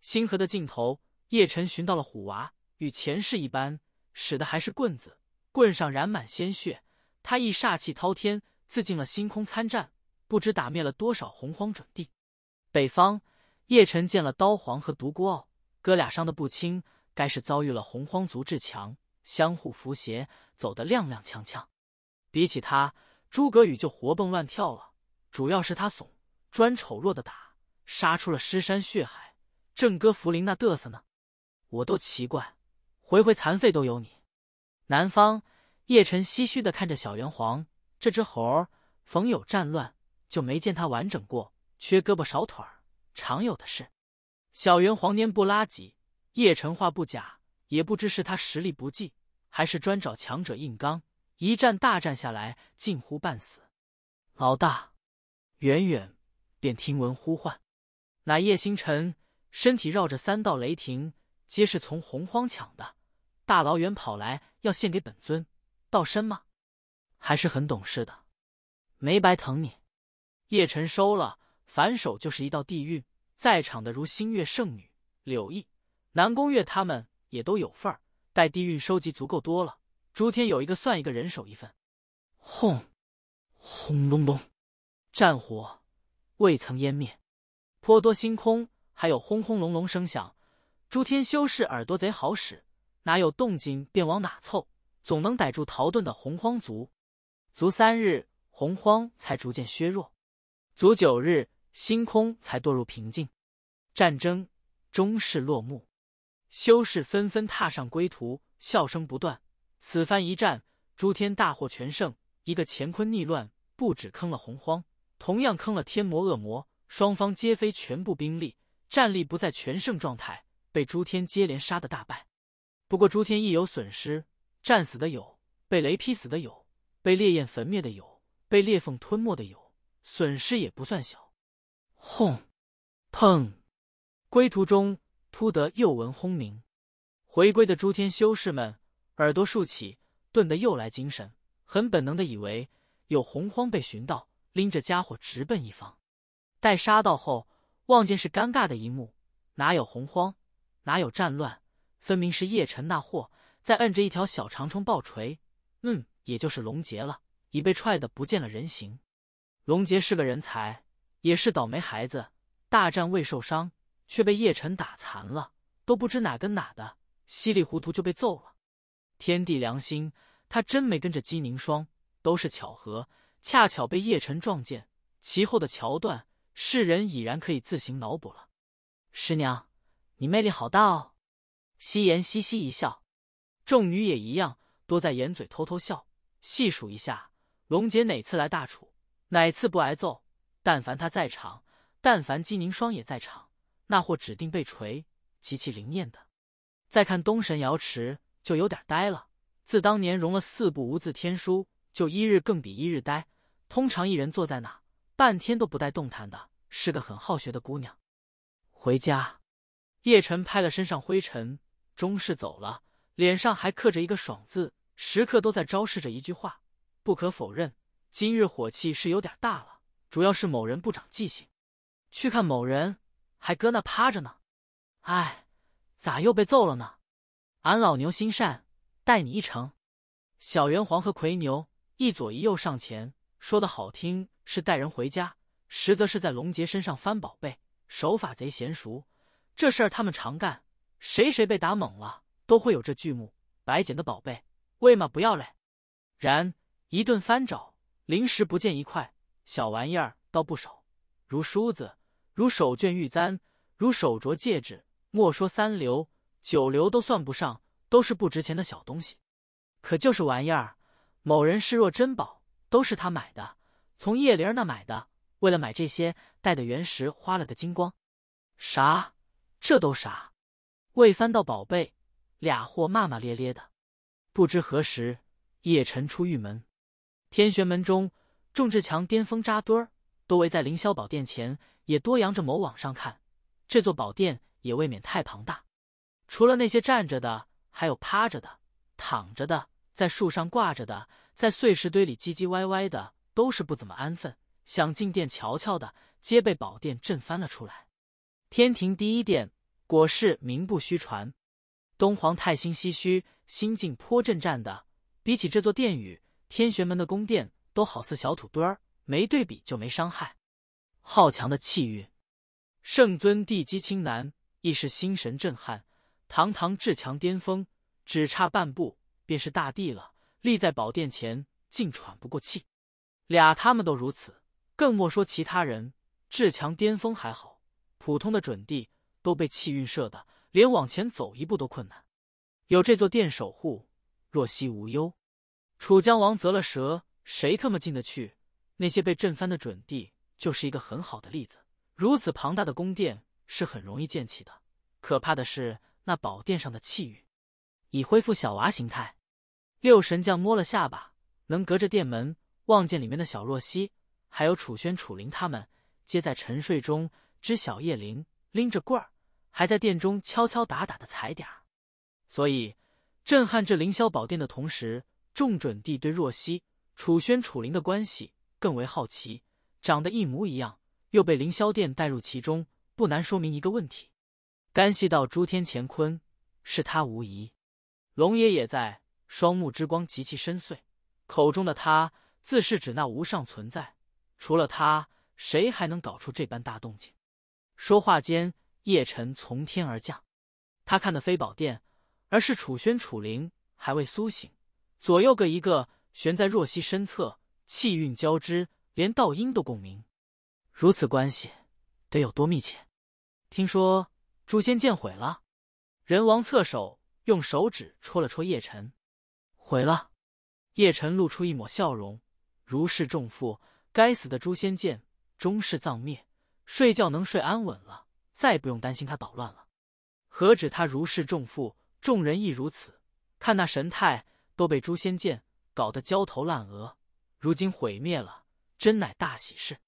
星河的尽头，叶辰寻到了虎娃，与前世一般。使的还是棍子，棍上染满鲜血。他亦煞气滔天，自尽了星空参战，不知打灭了多少洪荒准帝。北方叶辰见了刀皇和独孤傲哥俩，伤得不轻，该是遭遇了洪荒族至强，相互扶携，走得踉踉跄跄。比起他，诸葛宇就活蹦乱跳了，主要是他怂，专丑弱的打，杀出了尸山血海。正哥福临那嘚瑟呢，我都奇怪。回回残废都有你，南方叶晨唏嘘的看着小猿皇这只猴儿，逢有战乱就没见它完整过，缺胳膊少腿儿常有的事。小猿皇蔫不拉几，叶晨话不假，也不知是他实力不济，还是专找强者硬刚，一战大战下来近乎半死。老大，远远便听闻呼唤，乃叶星辰，身体绕着三道雷霆。皆是从洪荒抢的，大老远跑来要献给本尊，道身吗？还是很懂事的，没白疼你。叶辰收了，反手就是一道地运，在场的如星月圣女、柳毅、南宫月他们也都有份儿。待地运收集足够多了，诸天有一个算一个人手一份。轰！轰隆隆，战火未曾湮灭，颇多星空，还有轰轰隆隆声响。诸天修士耳朵贼好使，哪有动静便往哪凑，总能逮住逃遁的洪荒族。足三日，洪荒才逐渐削弱；足九日，星空才堕入平静。战争终是落幕，修士纷纷踏上归途，笑声不断。此番一战，诸天大获全胜。一个乾坤逆乱，不止坑了洪荒，同样坑了天魔恶魔。双方皆非全部兵力，战力不在全胜状态。被诸天接连杀的大败，不过诸天亦有损失，战死的有，被雷劈死的有，被烈焰焚灭的有，被裂缝吞没的有，损失也不算小。轰，砰！归途中突得又闻轰鸣，回归的诸天修士们耳朵竖起，顿得又来精神，很本能的以为有洪荒被寻到，拎着家伙直奔一方。待杀到后，望见是尴尬的一幕，哪有洪荒？哪有战乱？分明是叶辰那货在摁着一条小长虫爆锤，嗯，也就是龙杰了，已被踹得不见了人形。龙杰是个人才，也是倒霉孩子，大战未受伤，却被叶辰打残了，都不知哪跟哪的，稀里糊涂就被揍了。天地良心，他真没跟着姬凝霜，都是巧合，恰巧被叶辰撞见。其后的桥段，世人已然可以自行脑补了。师娘。你魅力好大哦，夕颜嘻嘻一笑，众女也一样，都在掩嘴偷偷笑。细数一下，龙姐哪次来大楚，哪次不挨揍？但凡她在场，但凡金凝霜也在场，那货指定被锤，极其灵验的。再看东神瑶池，就有点呆了。自当年融了四部无字天书，就一日更比一日呆。通常一人坐在那，半天都不带动弹的，是个很好学的姑娘。回家。叶辰拍了身上灰尘，终是走了，脸上还刻着一个爽字，时刻都在昭示着一句话：不可否认，今日火气是有点大了，主要是某人不长记性。去看某人，还搁那趴着呢，哎，咋又被揍了呢？俺老牛心善，带你一程。小圆皇和奎牛一左一右上前，说的好听是带人回家，实则是在龙杰身上翻宝贝，手法贼娴熟。这事儿他们常干，谁谁被打懵了都会有这剧目。白捡的宝贝，为嘛不要嘞？然一顿翻找，零食不见一块小玩意儿，倒不少，如梳子，如手绢、玉簪，如手镯、戒指。莫说三流九流都算不上，都是不值钱的小东西，可就是玩意儿，某人视若珍宝，都是他买的，从叶灵儿那买的。为了买这些，带的原石花了个精光，啥？这都啥？未翻到宝贝，俩货骂骂咧咧的。不知何时，叶晨出玉门。天玄门中，众志强巅峰扎堆儿，都围在凌霄宝殿前，也多扬着眸往上看。这座宝殿也未免太庞大，除了那些站着的，还有趴着的、躺着的，在树上挂着的，在碎石堆里唧唧歪歪的，都是不怎么安分，想进殿瞧瞧的，皆被宝殿震翻了出来。天庭第一殿。果是名不虚传，东皇太心唏嘘，心境颇震颤的。比起这座殿宇，天玄门的宫殿都好似小土堆儿，没对比就没伤害。好强的气运，圣尊地基青南亦是心神震撼，堂堂至强巅峰，只差半步便是大帝了。立在宝殿前，竟喘不过气。俩他们都如此，更莫说其他人。至强巅峰还好，普通的准帝。都被气运射的，连往前走一步都困难。有这座殿守护，若曦无忧。楚江王择了舌，谁他妈进得去？那些被震翻的准地就是一个很好的例子。如此庞大的宫殿是很容易建起的，可怕的是那宝殿上的气运。已恢复小娃形态，六神将摸了下巴，能隔着殿门望见里面的小若曦，还有楚轩、楚灵他们，皆在沉睡中。知小叶灵拎着棍儿。还在殿中敲敲打打的踩点儿，所以震撼这凌霄宝殿的同时，众准帝对若曦、楚轩、楚灵的关系更为好奇。长得一模一样，又被凌霄殿带入其中，不难说明一个问题：干系到诸天乾坤，是他无疑。龙爷也在，双目之光极其深邃，口中的他，自是指那无上存在。除了他，谁还能搞出这般大动静？说话间。叶辰从天而降，他看的非宝殿，而是楚轩、楚灵还未苏醒，左右各一个悬在若曦身侧，气运交织，连道音都共鸣。如此关系得有多密切？听说诛仙剑毁了，人王侧手用手指戳了戳叶辰，毁了。叶辰露出一抹笑容，如释重负。该死的诛仙剑终是葬灭，睡觉能睡安稳了。再不用担心他捣乱了，何止他如释重负，众人亦如此。看那神态，都被诛仙剑搞得焦头烂额，如今毁灭了，真乃大喜事。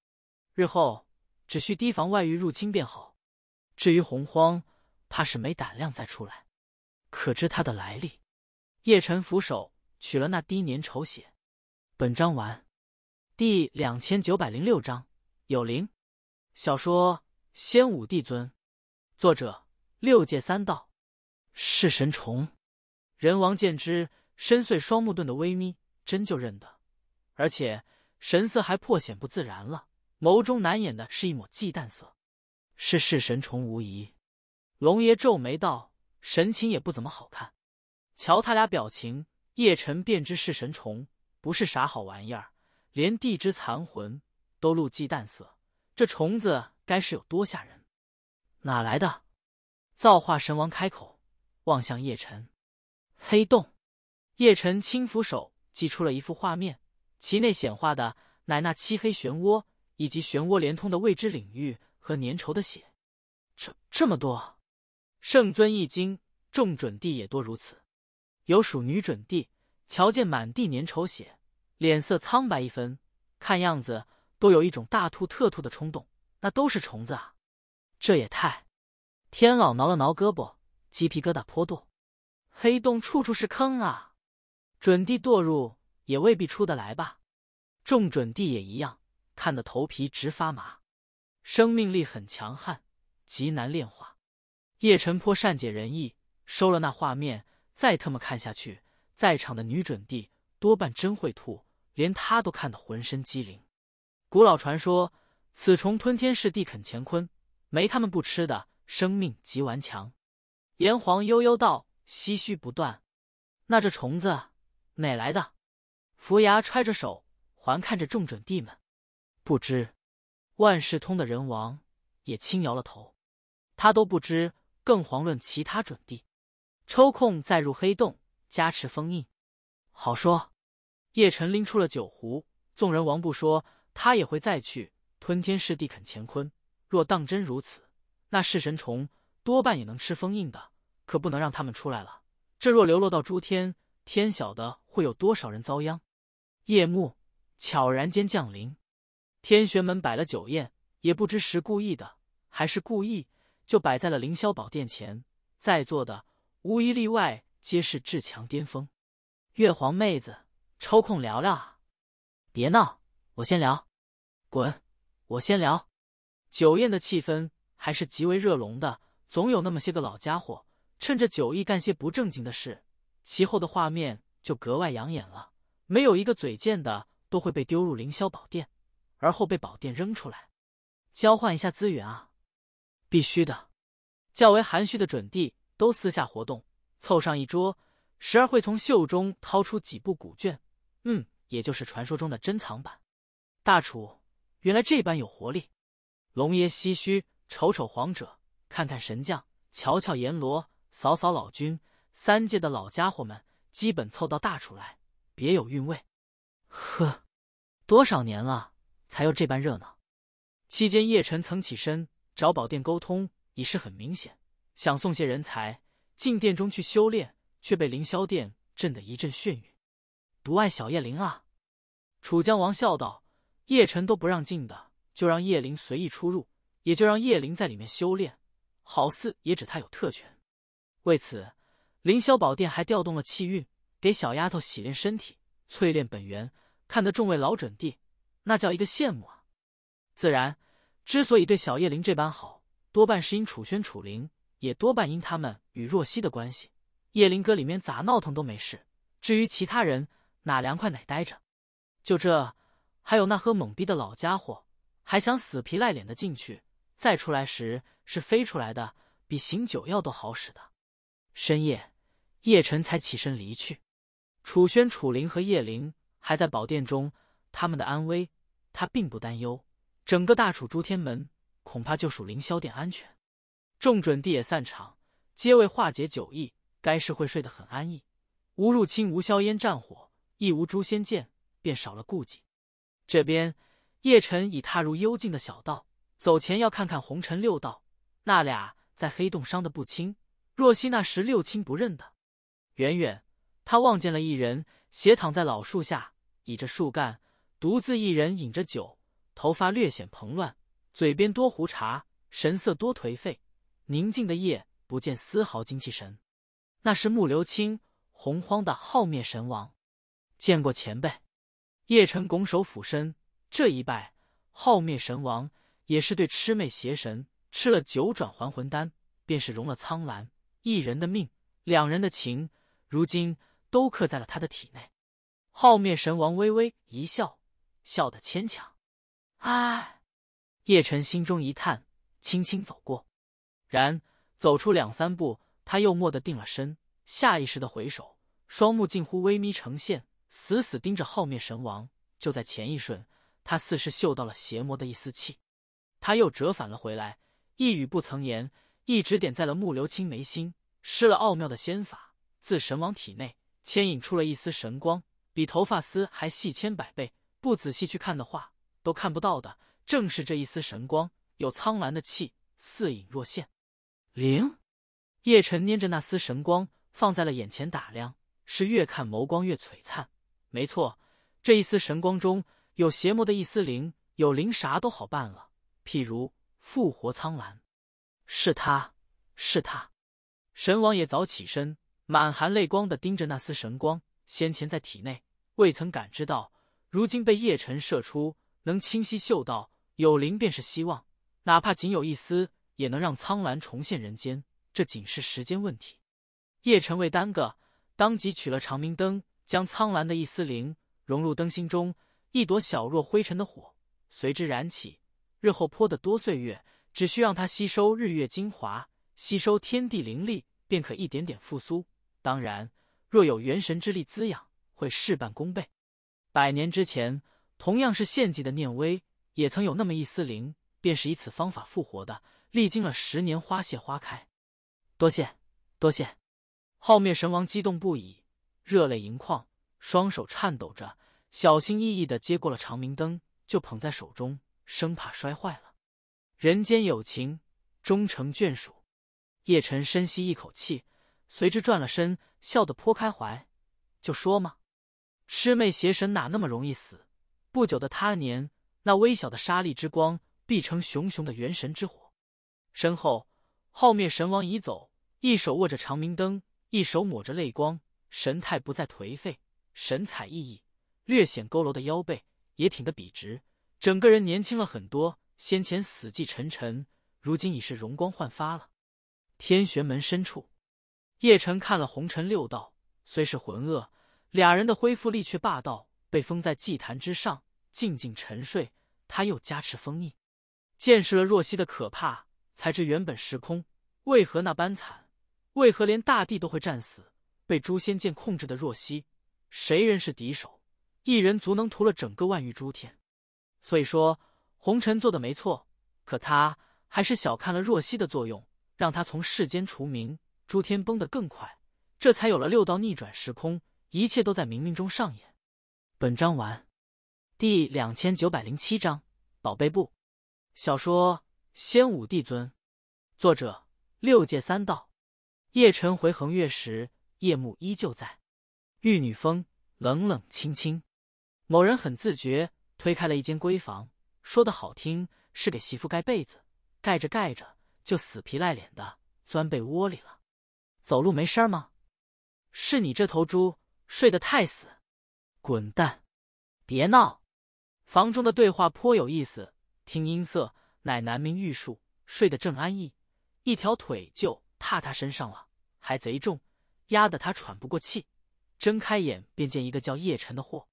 日后只需提防外域入侵便好。至于洪荒，怕是没胆量再出来。可知他的来历？叶辰扶手取了那滴粘稠血。本章完。第两千九百零六章有灵。小说。《仙武帝尊》，作者：六界三道，噬神虫，人王见之，深邃双目顿的微眯，真就认得，而且神色还颇显不自然了，眸中难掩的是一抹忌惮色，是噬神虫无疑。龙爷皱眉道，神情也不怎么好看。瞧他俩表情，叶辰便知噬神虫不是啥好玩意儿，连地之残魂都露忌惮色，这虫子。该是有多吓人？哪来的？造化神王开口，望向叶辰。黑洞。叶辰轻扶手，挤出了一幅画面，其内显化的乃那漆黑漩涡，以及漩涡连通的未知领域和粘稠的血。这这么多？圣尊一惊，众准帝也多如此。有属女准帝，瞧见满地粘稠血，脸色苍白一分，看样子都有一种大吐特吐的冲动。那都是虫子啊！这也太……天老挠了挠胳膊，鸡皮疙瘩颇多。黑洞处处是坑啊，准地堕入也未必出得来吧？众准地也一样，看得头皮直发麻。生命力很强悍，极难炼化。叶晨颇善解人意，收了那画面，再他妈看下去，在场的女准地多半真会吐，连他都看得浑身机灵。古老传说。此虫吞天噬地啃乾坤，没他们不吃的生命极顽强。炎黄悠悠道，唏嘘不断。那这虫子哪来的？扶牙揣着手，环看着众准帝们，不知。万事通的人王也轻摇了头，他都不知，更遑论其他准帝。抽空再入黑洞加持封印，好说。叶辰拎出了酒壶，纵人王不说，他也会再去。吞天噬地啃乾坤，若当真如此，那噬神虫多半也能吃封印的，可不能让他们出来了。这若流落到诸天，天晓得会有多少人遭殃。夜幕悄然间降临，天玄门摆了酒宴，也不知是故意的还是故意，就摆在了凌霄宝殿前。在座的无一例外皆是至强巅峰。月皇妹子，抽空聊聊啊！别闹，我先聊，滚。我先聊，酒宴的气氛还是极为热融的，总有那么些个老家伙趁着酒意干些不正经的事，其后的画面就格外养眼了。没有一个嘴贱的都会被丢入凌霄宝殿，而后被宝殿扔出来，交换一下资源啊，必须的。较为含蓄的准帝都私下活动，凑上一桌，时而会从袖中掏出几部古卷，嗯，也就是传说中的珍藏版。大楚。原来这般有活力，龙爷唏嘘，瞅瞅皇者，看看神将，瞧瞧阎罗，扫扫老君，三界的老家伙们基本凑到大楚来，别有韵味。呵，多少年了，才又这般热闹。期间，叶辰曾起身找宝殿沟通，已是很明显想送些人才进殿中去修炼，却被凌霄殿震得一阵眩晕。独爱小叶灵啊！楚江王笑道。叶辰都不让进的，就让叶灵随意出入，也就让叶灵在里面修炼，好似也指他有特权。为此，凌霄宝殿还调动了气运，给小丫头洗练身体、淬炼本源，看得众位老准帝那叫一个羡慕啊！自然，之所以对小叶灵这般好，多半是因楚轩、楚灵，也多半因他们与若曦的关系。叶灵哥里面咋闹腾都没事，至于其他人，哪凉快哪待着。就这。还有那喝懵逼的老家伙，还想死皮赖脸的进去，再出来时是飞出来的，比醒酒药都好使的。深夜，叶辰才起身离去。楚轩、楚灵和叶灵还在宝殿中，他们的安危他并不担忧。整个大楚诸天门恐怕就属凌霄殿安全。众准帝也散场，皆为化解酒意，该是会睡得很安逸，无入侵，无硝烟战火，亦无诛仙剑，便少了顾忌。这边，叶辰已踏入幽静的小道，走前要看看红尘六道那俩在黑洞伤的不轻。若曦那时六亲不认的，远远他望见了一人斜躺在老树下，倚着树干，独自一人饮着酒，头发略显蓬乱，嘴边多胡茬，神色多颓废。宁静的夜不见丝毫精气神，那是木流清，洪荒的浩灭神王。见过前辈。叶辰拱手俯身，这一拜，浩灭神王也是对魑魅邪神吃了九转还魂丹，便是容了苍兰一人的命，两人的情，如今都刻在了他的体内。浩灭神王微微一笑，笑得牵强。唉，叶辰心中一叹，轻轻走过。然走出两三步，他又蓦地定了身，下意识的回首，双目近乎微眯呈现，死死盯着浩灭神王，就在前一瞬，他似是嗅到了邪魔的一丝气，他又折返了回来，一语不曾言，一直点在了木流青眉心，施了奥妙的仙法，自神王体内牵引出了一丝神光，比头发丝还细千百倍，不仔细去看的话都看不到的，正是这一丝神光，有苍蓝的气，似隐若现。灵，叶辰捏着那丝神光放在了眼前打量，是越看眸光越璀璨。没错，这一丝神光中有邪魔的一丝灵，有灵啥都好办了。譬如复活苍兰，是他，是他。神王也早起身，满含泪光的盯着那丝神光。先前在体内未曾感知到，如今被叶辰射出，能清晰嗅到有灵，便是希望。哪怕仅有一丝，也能让苍兰重现人间。这仅是时间问题。叶辰未耽搁，当即取了长明灯。将苍蓝的一丝灵融入灯芯中，一朵小若灰尘的火随之燃起。日后泼得多岁月，只需让它吸收日月精华，吸收天地灵力，便可一点点复苏。当然，若有元神之力滋养，会事半功倍。百年之前，同样是献祭的念威，也曾有那么一丝灵，便是以此方法复活的。历经了十年花谢花开，多谢，多谢！浩灭神王激动不已。热泪盈眶，双手颤抖着，小心翼翼的接过了长明灯，就捧在手中，生怕摔坏了。人间有情，终成眷属。叶辰深吸一口气，随之转了身，笑得颇开怀。就说嘛，魑魅邪神哪那么容易死？不久的他年，那微小的沙粒之光必成熊熊的元神之火。身后，浩灭神王已走，一手握着长明灯，一手抹着泪光。神态不再颓废，神采奕奕，略显佝偻的腰背也挺得笔直，整个人年轻了很多。先前死气沉沉，如今已是容光焕发了。天玄门深处，叶晨看了红尘六道，虽是浑噩，俩人的恢复力却霸道，被封在祭坛之上，静静沉睡。他又加持封印，见识了若曦的可怕，才知原本时空为何那般惨，为何连大地都会战死。被诛仙剑控制的若曦，谁人是敌手？一人足能屠了整个万域诸天。所以说，红尘做的没错，可他还是小看了若曦的作用，让他从世间除名，诸天崩得更快，这才有了六道逆转时空，一切都在冥冥中上演。本章完。第两千九百零七章宝贝部，小说《仙武帝尊》，作者：六界三道。叶晨回恒月时。夜幕依旧在，玉女峰冷冷清清。某人很自觉推开了一间闺房，说的好听是给媳妇盖被子，盖着盖着就死皮赖脸的钻被窝里了。走路没声吗？是你这头猪睡得太死，滚蛋！别闹。房中的对话颇有意思，听音色乃南明玉树睡得正安逸，一条腿就踏他身上了，还贼重。压得他喘不过气，睁开眼便见一个叫叶晨的货，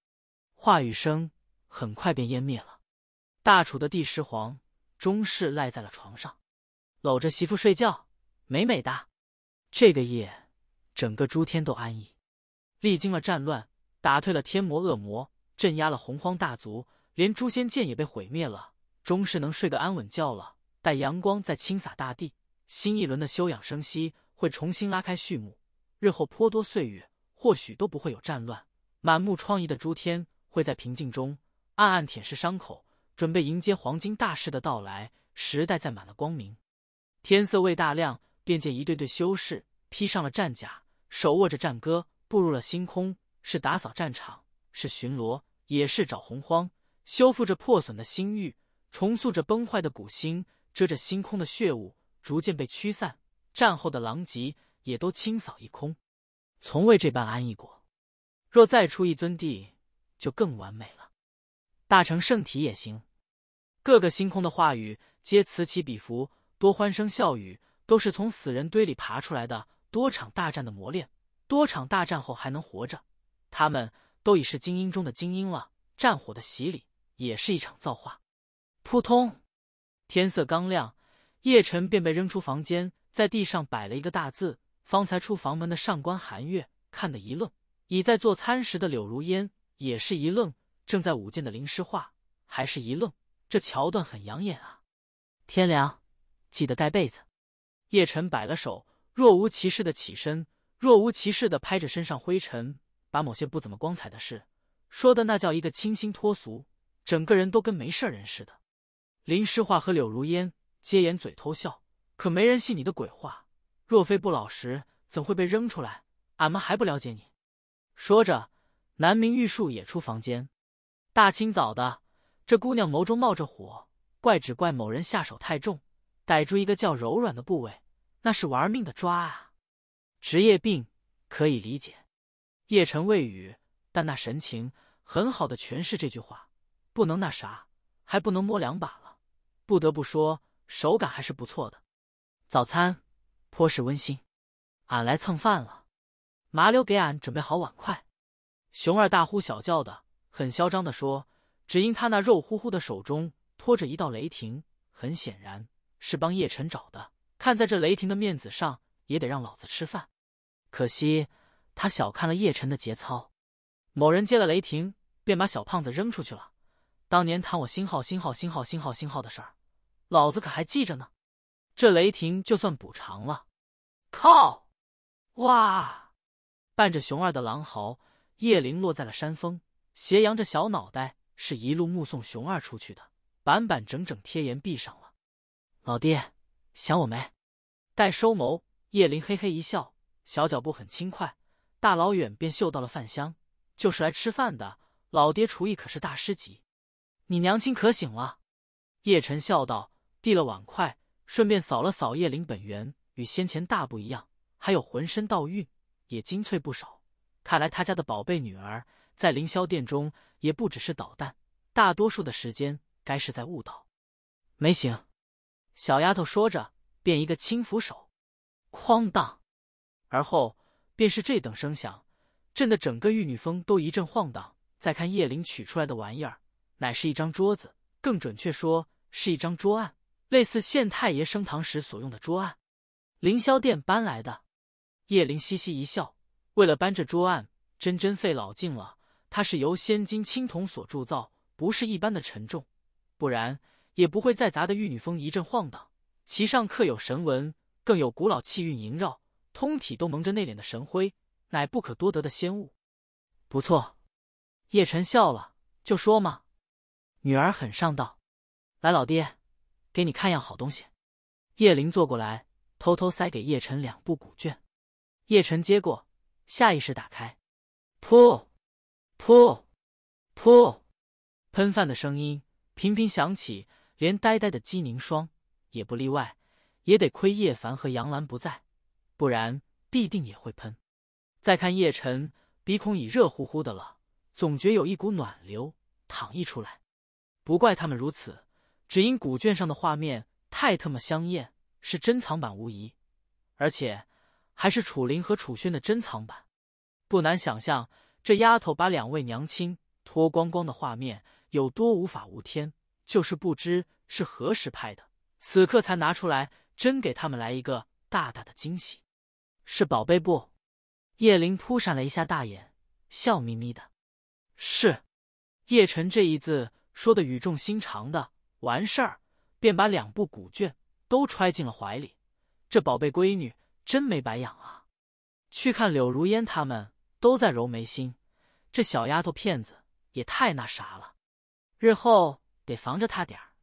话语声很快便湮灭了。大楚的第十皇终是赖在了床上，搂着媳妇睡觉，美美的。这个夜，整个诸天都安逸。历经了战乱，打退了天魔恶魔，镇压了洪荒大族，连诛仙剑也被毁灭了，终是能睡个安稳觉了。待阳光再倾洒大地，新一轮的休养生息会重新拉开序幕。日后颇多岁月，或许都不会有战乱。满目疮痍的诸天会在平静中暗暗舔舐伤口，准备迎接黄金大势的到来。时代载满了光明。天色未大亮，便见一对对修士披上了战甲，手握着战戈，步入了星空。是打扫战场，是巡逻，也是找洪荒，修复着破损的星域，重塑着崩坏的古星。遮着星空的血雾逐渐被驱散，战后的狼藉。也都清扫一空，从未这般安逸过。若再出一尊帝，就更完美了。大成圣体也行。各个星空的话语皆此起彼伏，多欢声笑语，都是从死人堆里爬出来的。多场大战的磨练，多场大战后还能活着，他们都已是精英中的精英了。战火的洗礼也是一场造化。扑通！天色刚亮，叶辰便被扔出房间，在地上摆了一个大字。方才出房门的上官寒月看得一愣，已在做餐时的柳如烟也是一愣，正在舞剑的林诗画还是一愣，这桥段很养眼啊！天凉，记得盖被子。叶辰摆了手，若无其事的起身，若无其事的拍着身上灰尘，把某些不怎么光彩的事说的那叫一个清新脱俗，整个人都跟没事人似的。林诗画和柳如烟接眼嘴偷笑，可没人信你的鬼话。若非不老实，怎会被扔出来？俺们还不了解你。说着，南明玉树也出房间。大清早的，这姑娘眸中冒着火，怪只怪某人下手太重，逮住一个叫柔软的部位，那是玩命的抓啊！职业病可以理解。叶晨未语，但那神情很好的诠释这句话：不能那啥，还不能摸两把了。不得不说，手感还是不错的。早餐。颇是温馨，俺来蹭饭了，麻溜给俺准备好碗筷。熊二大呼小叫的，很嚣张的说：“只因他那肉乎乎的手中托着一道雷霆，很显然是帮叶辰找的。看在这雷霆的面子上，也得让老子吃饭。可惜他小看了叶辰的节操。”某人接了雷霆，便把小胖子扔出去了。当年谈我星号星号星号星号星号的事儿，老子可还记着呢。这雷霆就算补偿了，靠！哇！伴着熊二的狼嚎，叶麟落在了山峰，斜扬着小脑袋，是一路目送熊二出去的，板板整整贴岩壁上了。老爹，想我没？待收眸，叶麟嘿嘿一笑，小脚步很轻快，大老远便嗅到了饭香，就是来吃饭的。老爹厨艺可是大师级，你娘亲可醒了？叶晨笑道，递了碗筷。顺便扫了扫叶灵本源，与先前大不一样，还有浑身道韵，也精粹不少。看来他家的宝贝女儿在凌霄殿中也不只是捣蛋，大多数的时间该是在悟道。没醒，小丫头说着，便一个轻扶手，哐当，而后便是这等声响，震得整个玉女峰都一阵晃荡。再看叶灵取出来的玩意儿，乃是一张桌子，更准确说是一张桌案。类似县太爷升堂时所用的桌案，凌霄殿搬来的。叶灵嘻嘻一笑，为了搬这桌案，真真费老劲了。它是由仙金青铜所铸造，不是一般的沉重，不然也不会再砸的玉女峰一阵晃荡。其上刻有神纹，更有古老气韵萦绕，通体都蒙着内敛的神辉，乃不可多得的仙物。不错，叶晨笑了，就说嘛，女儿很上道。来，老爹。给你看样好东西，叶灵坐过来，偷偷塞给叶辰两部古卷。叶晨接过，下意识打开，噗，噗，噗，喷饭的声音频频响起，连呆呆的姬凝霜也不例外。也得亏叶凡和杨兰不在，不然必定也会喷。再看叶晨，鼻孔已热乎乎的了，总觉有一股暖流淌溢出来。不怪他们如此。只因古卷上的画面太特么香艳，是珍藏版无疑，而且还是楚林和楚轩的珍藏版。不难想象，这丫头把两位娘亲脱光光的画面有多无法无天。就是不知是何时拍的，此刻才拿出来，真给他们来一个大大的惊喜。是宝贝不？叶灵扑闪了一下大眼，笑眯眯的。是。叶辰这一字说的语重心长的。完事儿，便把两部古卷都揣进了怀里。这宝贝闺女真没白养啊！去看柳如烟，他们都在揉眉心。这小丫头片子也太那啥了，日后得防着她点儿。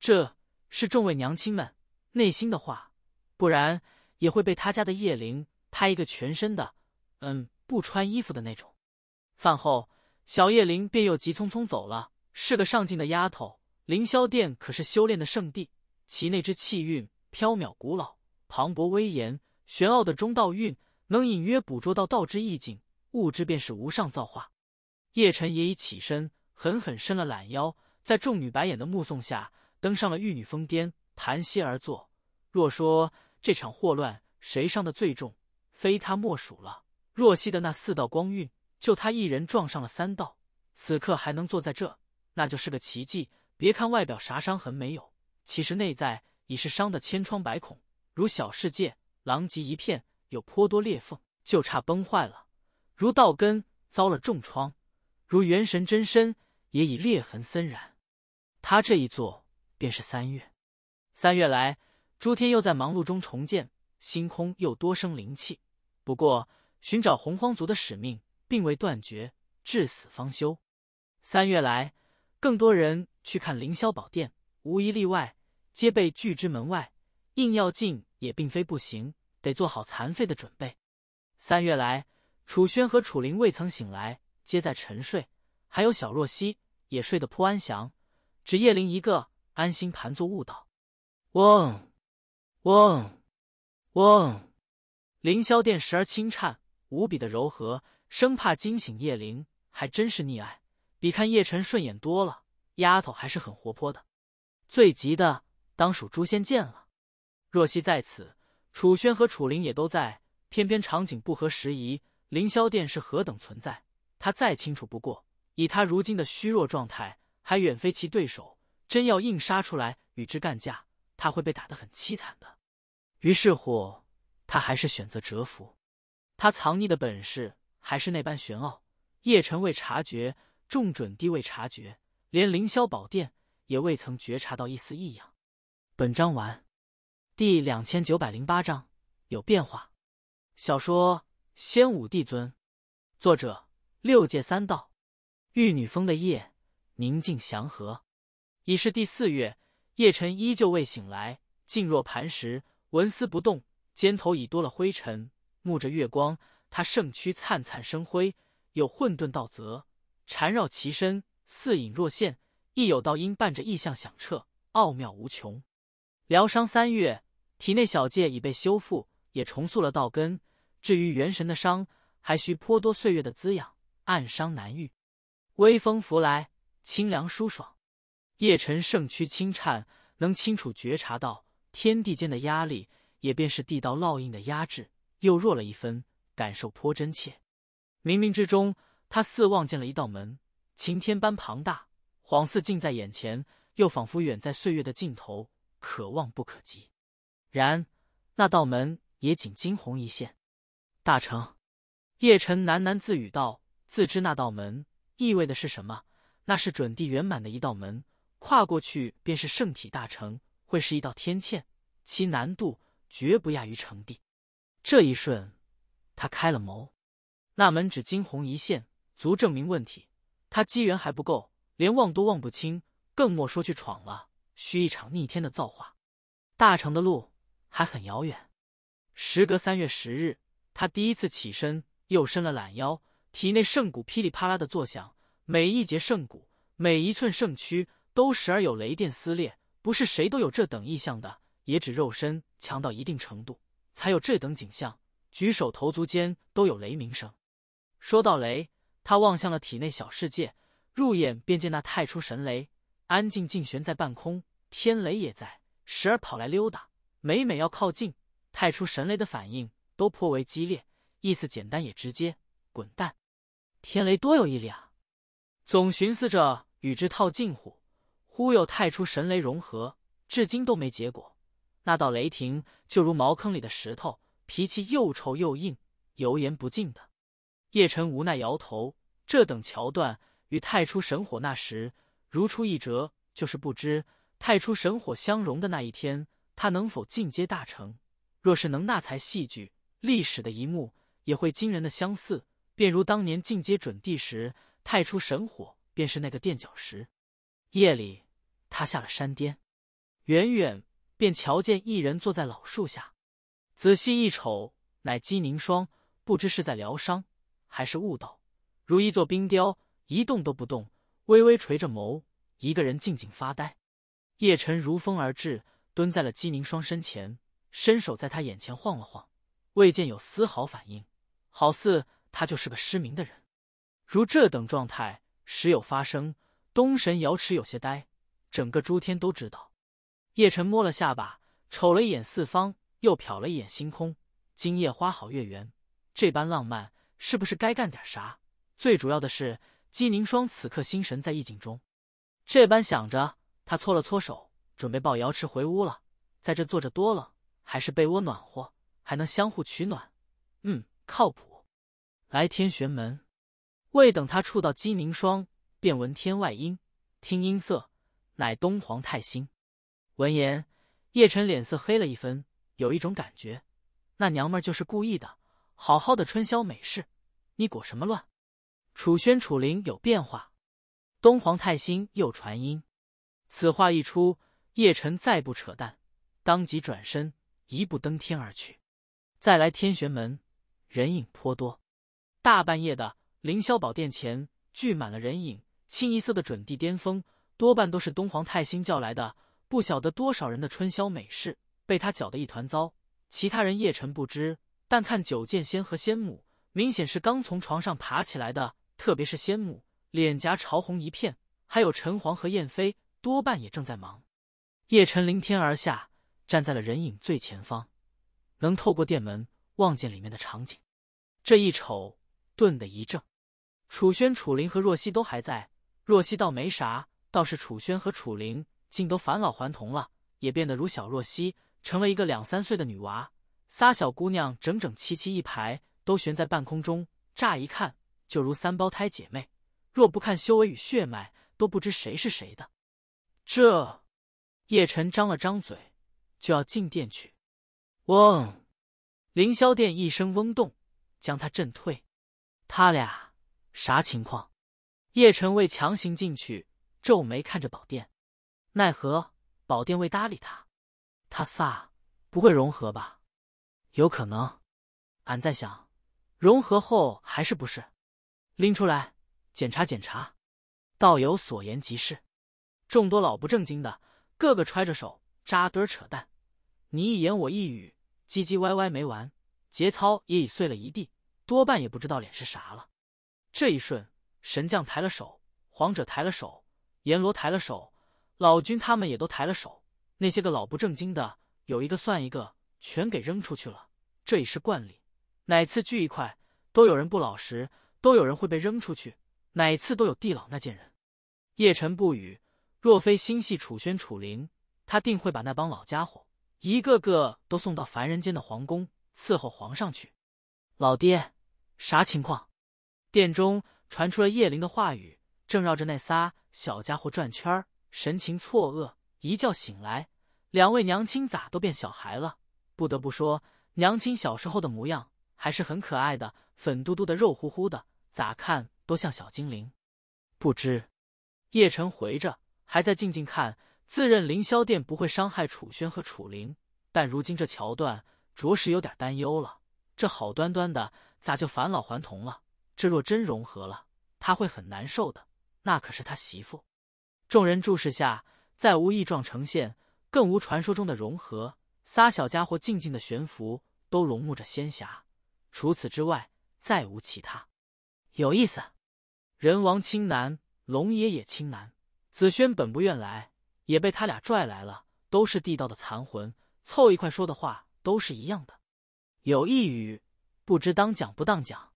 这是众位娘亲们内心的话，不然也会被他家的叶灵拍一个全身的，嗯，不穿衣服的那种。饭后，小叶灵便又急匆匆走了，是个上进的丫头。凌霄殿可是修炼的圣地，其内之气韵飘渺古老、磅礴威严、玄奥的中道韵，能隐约捕捉到道之意境，悟之便是无上造化。叶辰也已起身，狠狠伸了懒腰，在众女白眼的目送下，登上了玉女峰巅，盘膝而坐。若说这场祸乱谁伤的最重，非他莫属了。若曦的那四道光晕，就他一人撞上了三道，此刻还能坐在这，那就是个奇迹。别看外表啥伤痕没有，其实内在已是伤得千疮百孔，如小世界狼藉一片，有颇多裂缝，就差崩坏了。如道根遭了重创，如元神真身也已裂痕森然。他这一坐便是三月。三月来，诸天又在忙碌中重建，星空又多生灵气。不过，寻找洪荒族的使命并未断绝，至死方休。三月来，更多人。去看凌霄宝殿，无一例外，皆被拒之门外。硬要进也并非不行，得做好残废的准备。三月来，楚轩和楚灵未曾醒来，皆在沉睡。还有小若曦也睡得颇安详，只叶灵一个安心盘坐悟道。嗡，嗡，嗡，凌霄殿时而轻颤，无比的柔和，生怕惊醒叶灵。还真是溺爱，比看叶晨顺眼多了。丫头还是很活泼的，最急的当属诛仙剑了。若曦在此，楚轩和楚灵也都在，偏偏场景不合时宜。凌霄殿是何等存在，他再清楚不过。以他如今的虚弱状态，还远非其对手。真要硬杀出来与之干架，他会被打得很凄惨的。于是乎，他还是选择蛰伏。他藏匿的本事还是那般玄奥，叶辰未察觉，众准帝未察觉。连凌霄宝殿也未曾觉察到一丝异样。本章完，第两千九百零八章有变化。小说《仙武帝尊》，作者六界三道。玉女峰的夜宁静祥和，已是第四月，叶辰依旧未醒来，静若磐石，纹丝不动。肩头已多了灰尘，沐着月光，他胜躯灿灿生辉，有混沌道泽缠绕其身。似隐若现，亦有道音伴着意象响彻，奥妙无穷。疗伤三月，体内小界已被修复，也重塑了道根。至于元神的伤，还需颇多岁月的滋养，暗伤难愈。微风拂来，清凉舒爽。叶晨圣躯轻颤，能清楚觉察到天地间的压力，也便是地道烙印的压制又弱了一分，感受颇真切。冥冥之中，他似望见了一道门。晴天般庞大，恍似近在眼前，又仿佛远在岁月的尽头，可望不可及。然那道门也仅惊鸿一现。大成，叶辰喃喃自语道：“自知那道门意味的是什么？那是准地圆满的一道门，跨过去便是圣体大成，会是一道天堑，其难度绝不亚于成帝。”这一瞬，他开了眸，那门只惊鸿一现，足证明问题。他机缘还不够，连望都望不清，更莫说去闯了。需一场逆天的造化，大成的路还很遥远。时隔三月十日，他第一次起身，又伸了懒腰，体内圣骨噼里啪啦的作响，每一节圣骨，每一寸圣躯，都时而有雷电撕裂。不是谁都有这等异象的，也只肉身强到一定程度，才有这等景象。举手投足间都有雷鸣声。说到雷。他望向了体内小世界，入眼便见那太初神雷安静静悬在半空，天雷也在，时而跑来溜达，每每要靠近太初神雷的反应都颇为激烈，意思简单也直接，滚蛋！天雷多有毅力啊，总寻思着与之套近乎，忽悠太初神雷融合，至今都没结果。那道雷霆就如茅坑里的石头，脾气又臭又硬，油盐不进的。叶辰无奈摇头。这等桥段与太初神火那时如出一辙，就是不知太初神火相融的那一天，他能否进阶大成？若是能，那才戏剧历史的一幕也会惊人的相似，便如当年进阶准帝时，太初神火便是那个垫脚石。夜里，他下了山巅，远远便瞧见一人坐在老树下，仔细一瞅，乃姬凝霜，不知是在疗伤还是悟道。如一座冰雕，一动都不动，微微垂着眸，一个人静静发呆。叶晨如风而至，蹲在了姬宁霜身前，伸手在他眼前晃了晃，未见有丝毫反应，好似他就是个失明的人。如这等状态时有发生，东神瑶池有些呆。整个诸天都知道。叶晨摸了下巴，瞅了一眼四方，又瞟了一眼星空。今夜花好月圆，这般浪漫，是不是该干点啥？最主要的是，姬凝霜此刻心神在意境中，这般想着，他搓了搓手，准备抱瑶池回屋了。在这坐着多了，还是被窝暖和，还能相互取暖，嗯，靠谱。来天玄门，未等他触到姬凝霜，便闻天外音，听音色，乃东皇太星。闻言，叶辰脸色黑了一分，有一种感觉，那娘们就是故意的，好好的春宵美事，你裹什么乱？楚轩、楚灵有变化，东皇太星又传音。此话一出，叶晨再不扯淡，当即转身，一步登天而去。再来天玄门，人影颇多，大半夜的凌霄宝殿前聚满了人影，清一色的准地巅峰，多半都是东皇太星叫来的。不晓得多少人的春宵美事被他搅得一团糟。其他人叶晨不知，但看九剑仙和仙母，明显是刚从床上爬起来的。特别是仙母脸颊潮红一片，还有陈黄和燕飞，多半也正在忙。叶辰凌天而下，站在了人影最前方，能透过殿门望见里面的场景。这一瞅，顿的一怔。楚轩、楚灵和若曦都还在，若曦倒没啥，倒是楚轩和楚灵竟都返老还童了，也变得如小若曦，成了一个两三岁的女娃。仨小姑娘整整齐齐一排，都悬在半空中，乍一看。就如三胞胎姐妹，若不看修为与血脉，都不知谁是谁的。这叶晨张了张嘴，就要进殿去。嗡，凌霄殿一声嗡动，将他震退。他俩啥情况？叶晨未强行进去，皱眉看着宝殿，奈何宝殿未搭理他。他仨不会融合吧？有可能。俺在想，融合后还是不是？拎出来检查检查，道友所言极是。众多老不正经的，个个揣着手扎堆儿扯淡，你一言我一语，唧唧歪歪没完，节操也已碎了一地，多半也不知道脸是啥了。这一瞬，神将抬了手，皇者抬了手，阎罗抬了手，老君他们也都抬了手。那些个老不正经的，有一个算一个，全给扔出去了。这已是惯例，哪次聚一块都有人不老实。都有人会被扔出去，哪次都有地老那贱人。叶辰不语，若非心系楚轩、楚灵，他定会把那帮老家伙一个个都送到凡人间的皇宫伺候皇上去。老爹，啥情况？殿中传出了叶灵的话语，正绕着那仨小家伙转圈儿，神情错愕。一觉醒来，两位娘亲咋都变小孩了？不得不说，娘亲小时候的模样还是很可爱的，粉嘟嘟的，肉乎乎的。咋看都像小精灵，不知叶晨回着，还在静静看。自认凌霄殿不会伤害楚轩和楚灵，但如今这桥段着实有点担忧了。这好端端的咋就返老还童了？这若真融合了，他会很难受的。那可是他媳妇。众人注视下，再无异状呈现，更无传说中的融合。仨小家伙静静的悬浮，都笼目着仙霞。除此之外，再无其他。有意思，人王清南，龙爷爷清南，子轩本不愿来，也被他俩拽来了。都是地道的残魂，凑一块说的话都是一样的。有一语，不知当讲不当讲。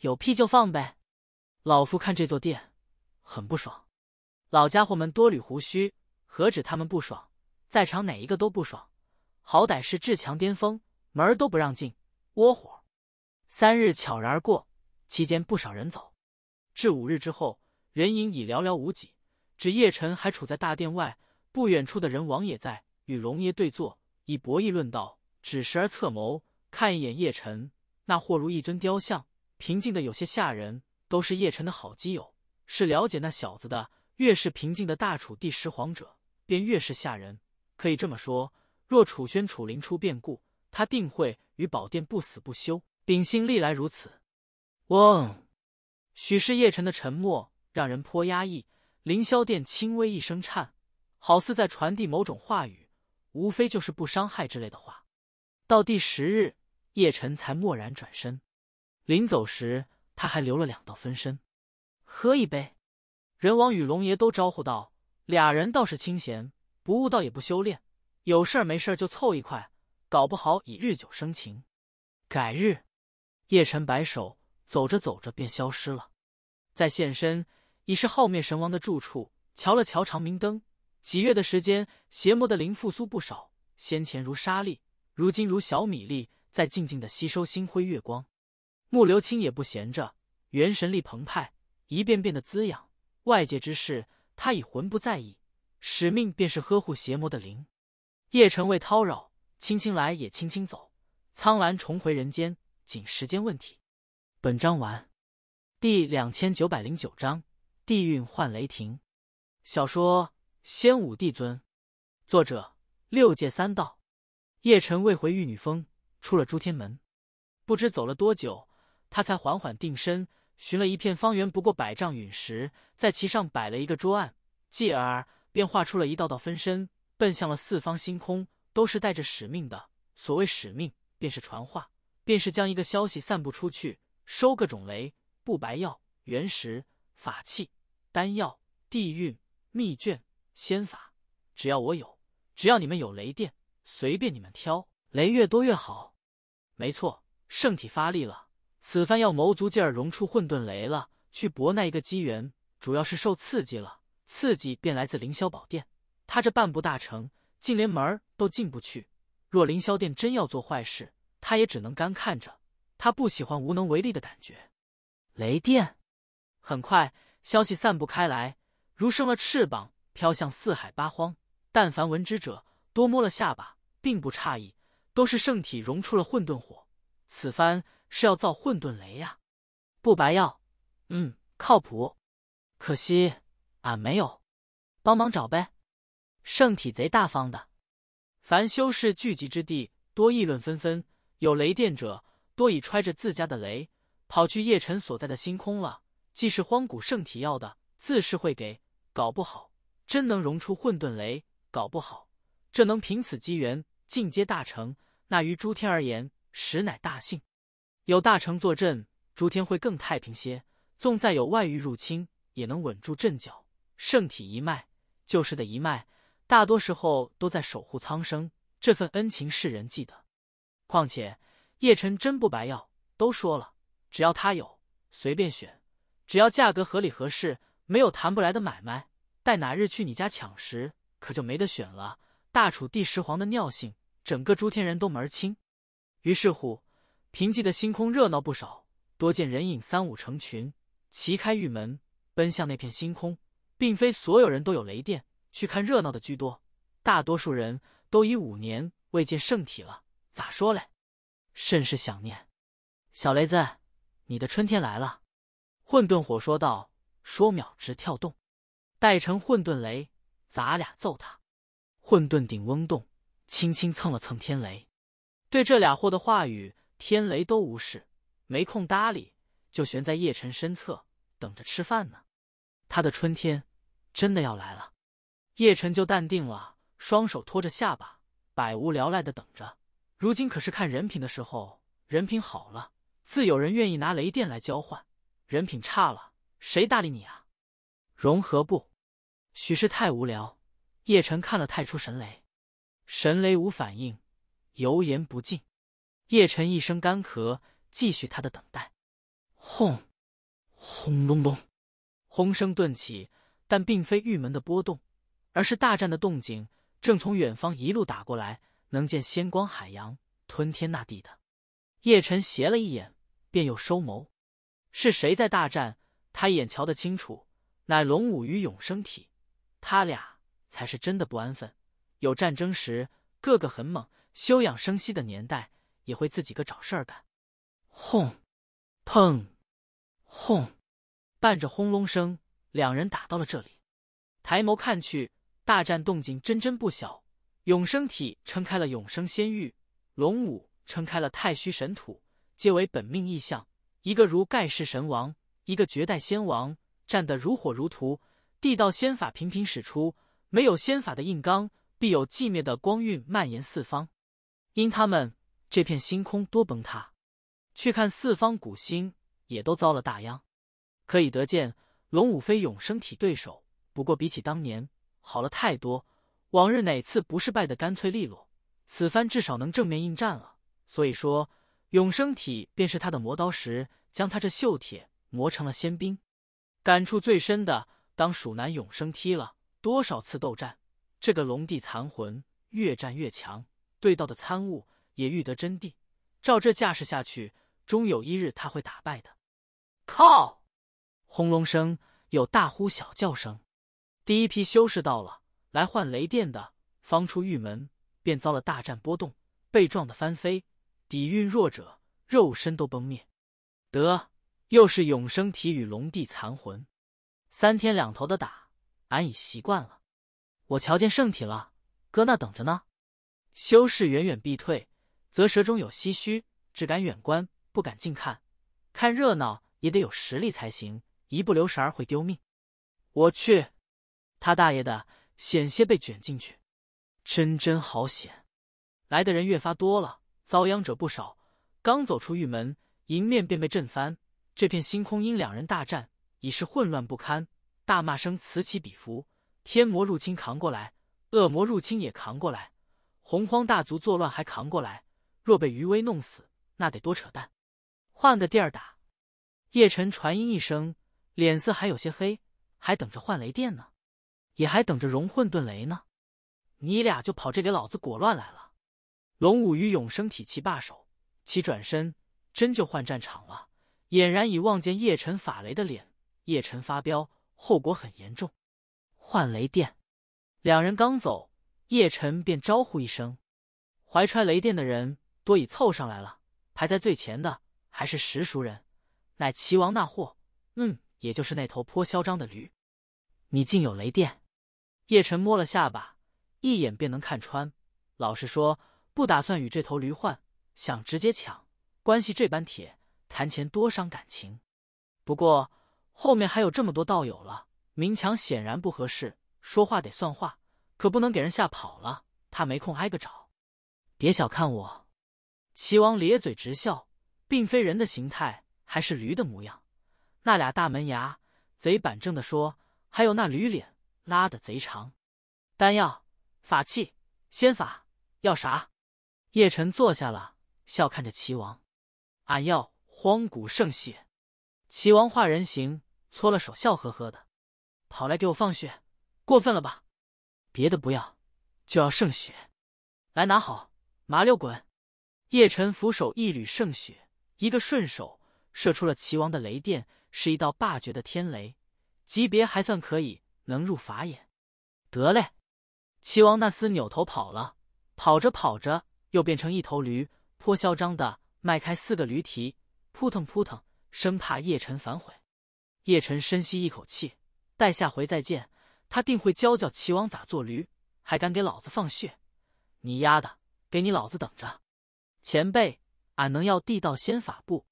有屁就放呗。老夫看这座殿，很不爽。老家伙们多捋胡须，何止他们不爽，在场哪一个都不爽。好歹是至强巅峰，门儿都不让进，窝火。三日悄然而过。期间，不少人走。至五日之后，人影已寥寥无几。只叶辰还处在大殿外不远处的人王也在与龙爷对坐，以博弈论道。只时而侧眸看一眼叶辰，那或如一尊雕像，平静的有些吓人。都是叶辰的好基友，是了解那小子的。越是平静的大楚第十皇者，便越是吓人。可以这么说，若楚宣、楚灵出变故，他定会与宝殿不死不休，秉性历来如此。哦，许是叶辰的沉默让人颇压抑，凌霄殿轻微一声颤，好似在传递某种话语，无非就是不伤害之类的话。到第十日，叶辰才蓦然转身，临走时他还留了两道分身。喝一杯，人王与龙爷都招呼道，俩人倒是清闲，不悟道也不修炼，有事儿没事儿就凑一块，搞不好已日久生情。改日，叶辰摆手。走着走着便消失了，再现身已是浩灭神王的住处。瞧了瞧长明灯，几月的时间，邪魔的灵复苏不少。先前如沙粒，如今如小米粒，在静静的吸收星辉月光。木流青也不闲着，元神力澎湃，一遍遍的滋养外界之事。他已魂不在意，使命便是呵护邪魔的灵。叶辰未叨扰，轻轻来也轻轻走。苍兰重回人间，仅时间问题。本章完，第两千九百零九章《地运换雷霆》，小说《仙武帝尊》，作者六界三道。叶辰未回玉女峰，出了诸天门，不知走了多久，他才缓缓定身，寻了一片方圆不过百丈陨石，在其上摆了一个桌案，继而便画出了一道道分身，奔向了四方星空，都是带着使命的。所谓使命，便是传话，便是将一个消息散布出去。收各种雷、布白药、原石、法器、丹药、地运、秘卷、仙法，只要我有，只要你们有雷电，随便你们挑，雷越多越好。没错，圣体发力了，此番要谋足劲儿融出混沌雷了，去搏那一个机缘。主要是受刺激了，刺激便来自凌霄宝殿。他这半步大成，竟连门都进不去。若凌霄殿真要做坏事，他也只能干看着。他不喜欢无能为力的感觉。雷电，很快消息散布开来，如生了翅膀，飘向四海八荒。但凡闻之者，多摸了下巴，并不诧异，都是圣体融出了混沌火。此番是要造混沌雷呀，不白要，嗯，靠谱。可惜俺没有，帮忙找呗。圣体贼大方的，凡修士聚集之地，多议论纷纷。有雷电者。多已揣着自家的雷，跑去叶辰所在的星空了。既是荒古圣体要的，自是会给。搞不好真能融出混沌雷，搞不好这能凭此机缘进阶大成。那于诸天而言，实乃大幸。有大成坐镇，诸天会更太平些。纵再有外域入侵，也能稳住阵脚。圣体一脉，旧世的一脉，大多时候都在守护苍生。这份恩情，世人记得。况且。叶辰真不白要，都说了，只要他有，随便选，只要价格合理合适，没有谈不来的买卖。待哪日去你家抢时，可就没得选了。大楚第十皇的尿性，整个诸天人都门儿清。于是乎，平寂的星空热闹不少，多见人影三五成群，齐开玉门，奔向那片星空。并非所有人都有雷电去看热闹的居多，大多数人都已五年未见圣体了。咋说嘞？甚是想念，小雷子，你的春天来了。”混沌火说道，说秒直跳动，带成混沌雷，咱俩揍他。混沌顶嗡动，轻轻蹭了蹭天雷，对这俩货的话语，天雷都无视，没空搭理，就悬在叶辰身侧，等着吃饭呢。他的春天真的要来了。叶辰就淡定了，双手托着下巴，百无聊赖的等着。如今可是看人品的时候，人品好了，自有人愿意拿雷电来交换；人品差了，谁搭理你啊？融合部，许是太无聊，叶辰看了太出神雷，神雷无反应，油盐不进。叶辰一声干咳，继续他的等待。轰，轰隆隆，轰声顿起，但并非玉门的波动，而是大战的动静，正从远方一路打过来。能见仙光海洋吞天纳地的，叶辰斜了一眼，便又收眸。是谁在大战？他眼瞧得清楚，乃龙武与永生体，他俩才是真的不安分。有战争时，个个很猛；休养生息的年代，也会自己个找事儿干。轰！砰！轰！伴着轰隆声，两人打到了这里。抬眸看去，大战动静真真不小。永生体撑开了永生仙域，龙武撑开了太虚神土，皆为本命异象。一个如盖世神王，一个绝代仙王，战得如火如荼。地道仙法频频使出，没有仙法的硬刚，必有寂灭的光晕蔓延四方。因他们，这片星空多崩塌。去看四方古星，也都遭了大殃。可以得见，龙武非永生体对手，不过比起当年好了太多。往日哪次不是败得干脆利落？此番至少能正面应战了。所以说，永生体便是他的磨刀石，将他这锈铁磨成了仙兵。感触最深的，当属南永生踢了多少次斗战，这个龙帝残魂越战越强，对道的参悟也欲得真谛。照这架势下去，终有一日他会打败的。靠！轰隆声，有大呼小叫声。第一批修士到了。来换雷电的，方出玉门便遭了大战波动，被撞得翻飞。底蕴弱者，肉身都崩灭。得，又是永生体与龙帝残魂，三天两头的打，俺已习惯了。我瞧见圣体了，搁那等着呢。修士远远避退，则舌中有唏嘘，只敢远观，不敢近看。看热闹也得有实力才行，一不留神儿会丢命。我去，他大爷的！险些被卷进去，真真好险！来的人越发多了，遭殃者不少。刚走出玉门，迎面便被震翻。这片星空因两人大战，已是混乱不堪，大骂声此起彼伏。天魔入侵扛过来，恶魔入侵也扛过来，洪荒大族作乱还扛过来。若被余威弄死，那得多扯淡！换个地儿打。叶辰传音一声，脸色还有些黑，还等着换雷电呢。也还等着融混沌雷呢，你俩就跑这给老子裹乱来了。龙武与永生体齐罢手，齐转身，真就换战场了，俨然已望见叶辰法雷的脸。叶辰发飙，后果很严重。换雷电，两人刚走，叶辰便招呼一声，怀揣雷电的人多已凑上来了，排在最前的还是十熟人，乃齐王那货，嗯，也就是那头颇嚣张的驴。你竟有雷电！叶晨摸了下巴，一眼便能看穿。老实说，不打算与这头驴换，想直接抢。关系这般铁，谈钱多伤感情。不过后面还有这么多道友了，明抢显然不合适。说话得算话，可不能给人吓跑了。他没空挨个找。别小看我，齐王咧嘴直笑，并非人的形态，还是驴的模样。那俩大门牙，贼板正的说，还有那驴脸。拉的贼长，丹药、法器、仙法，要啥？叶辰坐下了，笑看着齐王：“俺要荒古圣血。”齐王化人形，搓了手，笑呵呵的：“跑来给我放血，过分了吧？别的不要，就要圣血。来拿好，麻溜滚！”叶辰扶手一缕圣血，一个顺手射出了齐王的雷电，是一道霸绝的天雷，级别还算可以。能入法眼，得嘞！齐王那厮扭头跑了，跑着跑着又变成一头驴，颇嚣张的迈开四个驴蹄，扑腾扑腾，生怕叶辰反悔。叶辰深吸一口气，待下回再见，他定会教教齐王咋做驴，还敢给老子放血！你丫的，给你老子等着！前辈，俺能要地道仙法不？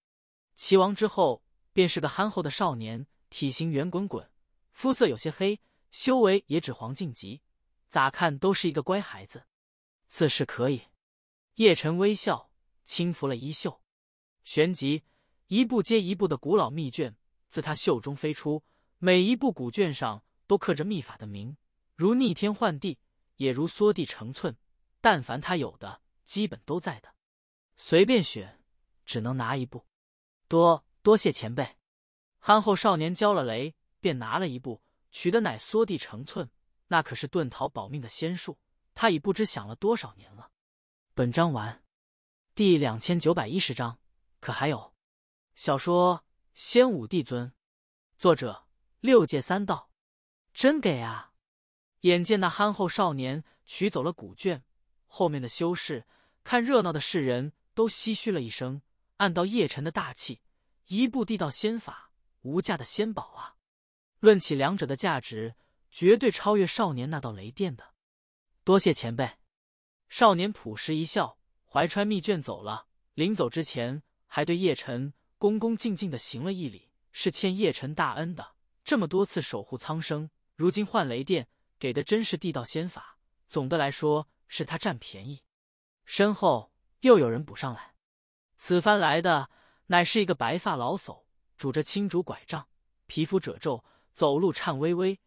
齐王之后便是个憨厚的少年，体型圆滚滚。肤色有些黑，修为也只黄晋级，咋看都是一个乖孩子。此事可以。叶辰微笑，轻拂了衣袖，旋即一部接一部的古老秘卷自他袖中飞出，每一步古卷上都刻着秘法的名，如逆天换地，也如缩地成寸。但凡他有的，基本都在的，随便选，只能拿一部。多多谢前辈。憨厚少年交了雷。便拿了一步，取的乃缩地成寸，那可是遁逃保命的仙术。他已不知想了多少年了。本章完，第两千九百一十章，可还有？小说《仙武帝尊》，作者六界三道，真给啊！眼见那憨厚少年取走了古卷，后面的修士、看热闹的世人都唏嘘了一声，暗道叶辰的大气，一部地道仙法，无价的仙宝啊！论起两者的价值，绝对超越少年那道雷电的。多谢前辈。少年朴实一笑，怀揣秘卷走了。临走之前，还对叶辰恭恭敬敬的行了一礼，是欠叶辰大恩的。这么多次守护苍生，如今换雷电给的，真是地道仙法。总的来说，是他占便宜。身后又有人补上来，此番来的乃是一个白发老叟，拄着青竹拐杖，皮肤褶皱。走路颤巍巍，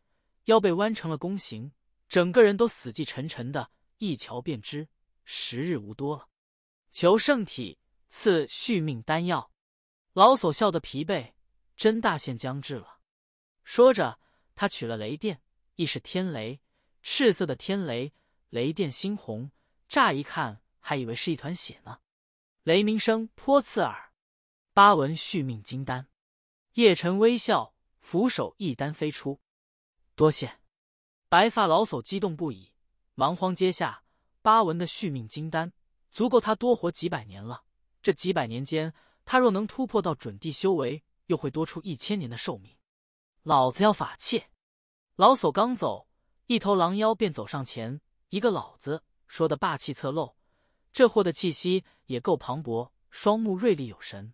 腰背弯成了弓形，整个人都死气沉沉的，一瞧便知时日无多了。求圣体赐续命丹药。老叟笑得疲惫，真大限将至了。说着，他取了雷电，亦是天雷，赤色的天雷，雷电猩红，乍一看还以为是一团血呢。雷鸣声颇刺耳。八文续命金丹。叶辰微笑。扶手一丹飞出，多谢！白发老叟激动不已，忙慌接下八文的续命金丹，足够他多活几百年了。这几百年间，他若能突破到准地修为，又会多出一千年的寿命。老子要法器！老叟刚走，一头狼妖便走上前，一个“老子”说的霸气侧漏，这货的气息也够磅礴，双目锐利有神。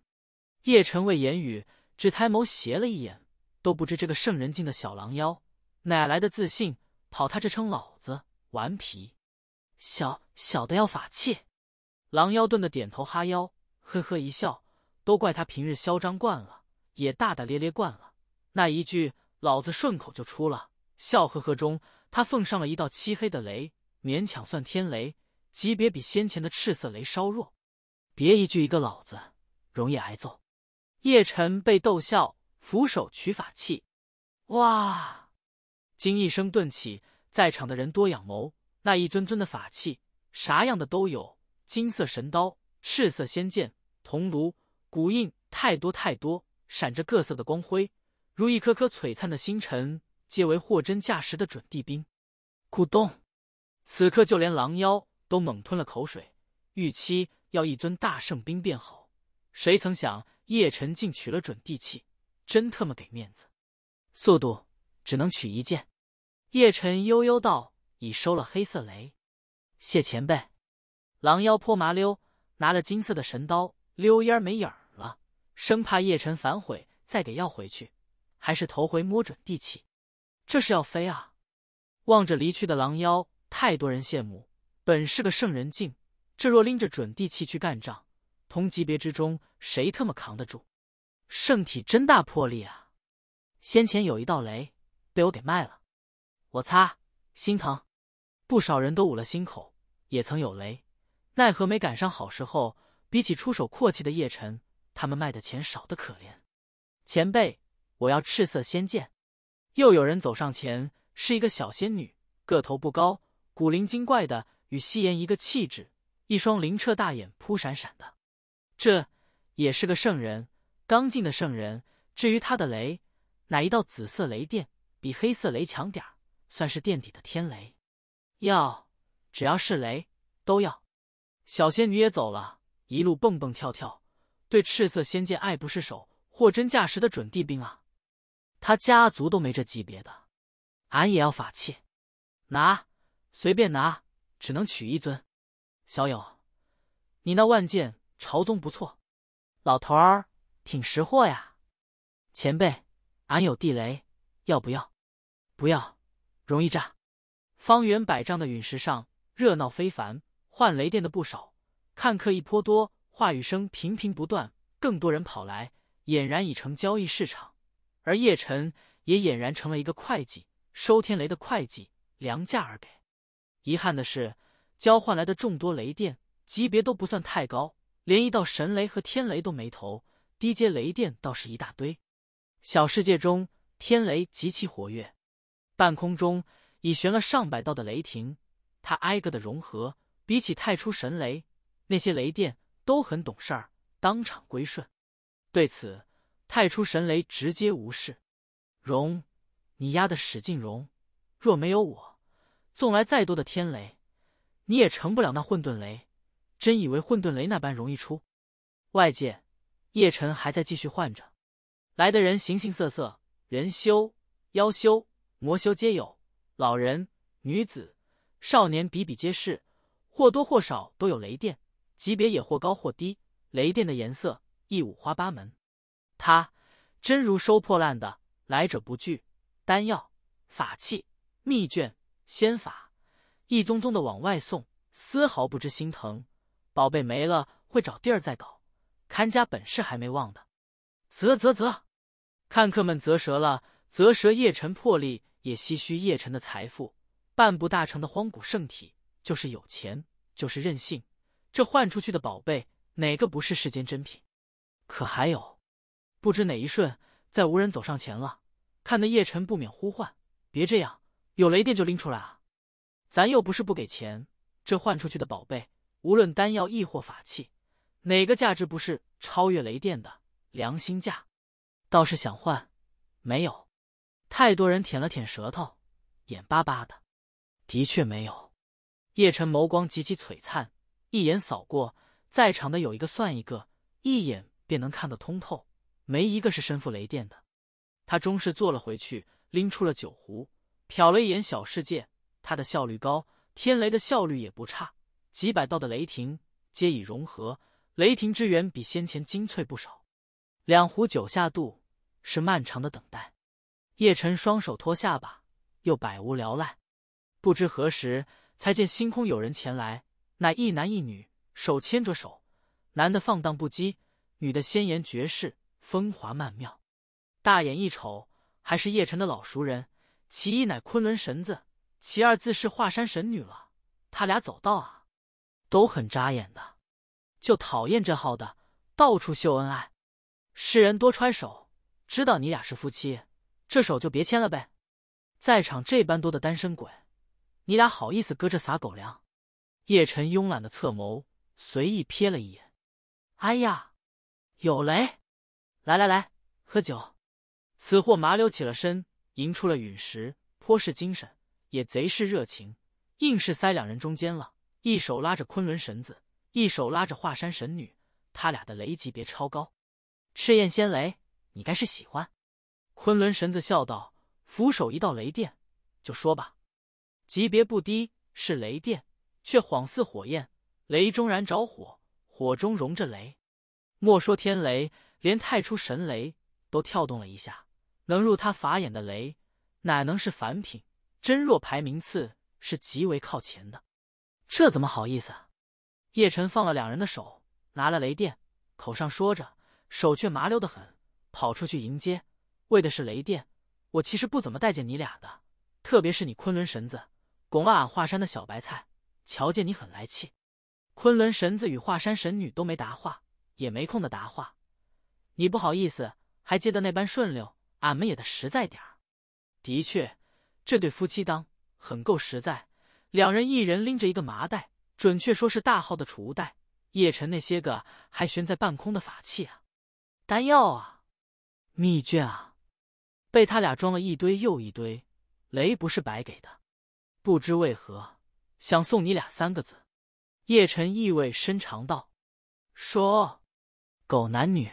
叶辰未言语，只抬眸斜了一眼。都不知这个圣人境的小狼妖哪来的自信，跑他这称老子，顽皮，小小的要法器。狼妖顿的点头哈腰，呵呵一笑，都怪他平日嚣张惯了，也大大咧咧惯了，那一句老子顺口就出了，笑呵呵中，他奉上了一道漆黑的雷，勉强算天雷，级别比先前的赤色雷稍弱。别一句一个老子，容易挨揍。叶晨被逗笑。俯首取法器，哇！金一声顿起，在场的人多仰眸。那一尊尊的法器，啥样的都有：金色神刀、赤色仙剑、铜炉、古印，太多太多，闪着各色的光辉，如一颗颗璀璨的星辰，皆为货真价实的准地兵。咕咚！此刻就连狼妖都猛吞了口水，预期要一尊大圣兵便好，谁曾想叶辰竟取了准地器。真特么给面子，速度只能取一件。叶辰悠悠道：“已收了黑色雷，谢前辈。”狼妖泼麻溜拿了金色的神刀，溜烟儿没影儿了，生怕叶辰反悔再给要回去。还是头回摸准地气，这是要飞啊！望着离去的狼妖，太多人羡慕。本是个圣人境，这若拎着准地气去干仗，同级别之中谁他妈扛得住？圣体真大魄力啊！先前有一道雷被我给卖了，我擦，心疼！不少人都捂了心口，也曾有雷，奈何没赶上好时候。比起出手阔气的叶辰，他们卖的钱少得可怜。前辈，我要赤色仙剑。又有人走上前，是一个小仙女，个头不高，古灵精怪的，与夕颜一个气质，一双灵澈大眼扑闪闪的，这也是个圣人。刚进的圣人，至于他的雷，乃一道紫色雷电，比黑色雷强点儿，算是垫底的天雷。要只要是雷都要。小仙女也走了，一路蹦蹦跳跳，对赤色仙剑爱不释手，货真价实的准地兵啊！他家族都没这级别的，俺也要法器，拿随便拿，只能取一尊。小友，你那万剑朝宗不错，老头儿。挺识货呀，前辈，俺有地雷，要不要？不要，容易炸。方圆百丈的陨石上热闹非凡，换雷电的不少，看客一颇多，话语声频频不断。更多人跑来，俨然已成交易市场。而叶辰也俨然成了一个会计，收天雷的会计，量价而给。遗憾的是，交换来的众多雷电级别都不算太高，连一道神雷和天雷都没投。低阶雷电倒是一大堆，小世界中天雷极其活跃，半空中已悬了上百道的雷霆，它挨个的融合。比起太初神雷，那些雷电都很懂事，当场归顺。对此，太初神雷直接无视。融，你压的使劲融。若没有我，纵来再多的天雷，你也成不了那混沌雷。真以为混沌雷那般容易出？外界。叶辰还在继续换着，来的人形形色色，人修、妖修、魔修皆有，老人、女子、少年比比皆是，或多或少都有雷电，级别也或高或低，雷电的颜色亦五花八门。他真如收破烂的，来者不拒，丹药、法器、秘卷、仙法，一宗宗的往外送，丝毫不知心疼，宝贝没了会找地儿再搞。看家本事还没忘的，啧啧啧，看客们啧舌了，啧舌。叶辰魄力，也唏嘘叶辰的财富，半步大成的荒古圣体，就是有钱，就是任性。这换出去的宝贝，哪个不是世间珍品？可还有，不知哪一瞬，再无人走上前了，看得叶辰不免呼唤：“别这样，有雷电就拎出来啊，咱又不是不给钱。这换出去的宝贝，无论丹药亦或法器。”哪个价值不是超越雷电的良心价？倒是想换，没有，太多人舔了舔舌头，眼巴巴的，的确没有。叶辰眸光极其璀璨，一眼扫过在场的有一个算一个，一眼便能看得通透，没一个是身负雷电的。他终是坐了回去，拎出了酒壶，瞟了一眼小世界，他的效率高，天雷的效率也不差，几百道的雷霆皆已融合。雷霆之源比先前精粹不少，两壶酒下肚是漫长的等待。叶辰双手托下巴，又百无聊赖。不知何时才见星空有人前来，乃一男一女手牵着手，男的放荡不羁，女的鲜艳绝世，风华曼妙。大眼一瞅，还是叶辰的老熟人，其一乃昆仑神子，其二自是华山神女了。他俩走道啊，都很扎眼的。就讨厌这号的，到处秀恩爱。世人多揣手，知道你俩是夫妻，这手就别牵了呗。在场这般多的单身鬼，你俩好意思搁这撒狗粮？叶辰慵懒的侧眸，随意瞥了一眼。哎呀，有雷！来来来，喝酒！此货麻溜起了身，迎出了陨石，颇是精神，也贼是热情，硬是塞两人中间了，一手拉着昆仑绳子。一手拉着华山神女，他俩的雷级别超高。赤焰仙雷，你该是喜欢？昆仑神子笑道，俯手一道雷电，就说吧。级别不低，是雷电，却恍似火焰，雷中燃着火，火中融着雷。莫说天雷，连太初神雷都跳动了一下。能入他法眼的雷，哪能是凡品？真若排名次，是极为靠前的。这怎么好意思？叶晨放了两人的手，拿了雷电，口上说着，手却麻溜的很，跑出去迎接。为的是雷电，我其实不怎么待见你俩的，特别是你昆仑神子，拱了俺华山的小白菜，瞧见你很来气。昆仑神子与华山神女都没答话，也没空的答话。你不好意思，还接的那般顺溜，俺们也得实在点儿。的确，这对夫妻当很够实在，两人一人拎着一个麻袋。准确说是大号的储物袋，叶辰那些个还悬在半空的法器啊，丹药啊，秘卷啊，被他俩装了一堆又一堆。雷不是白给的，不知为何想送你俩三个字。叶辰意味深长道：“说，狗男女，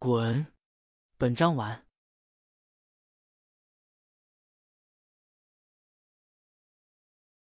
滚。”本章完。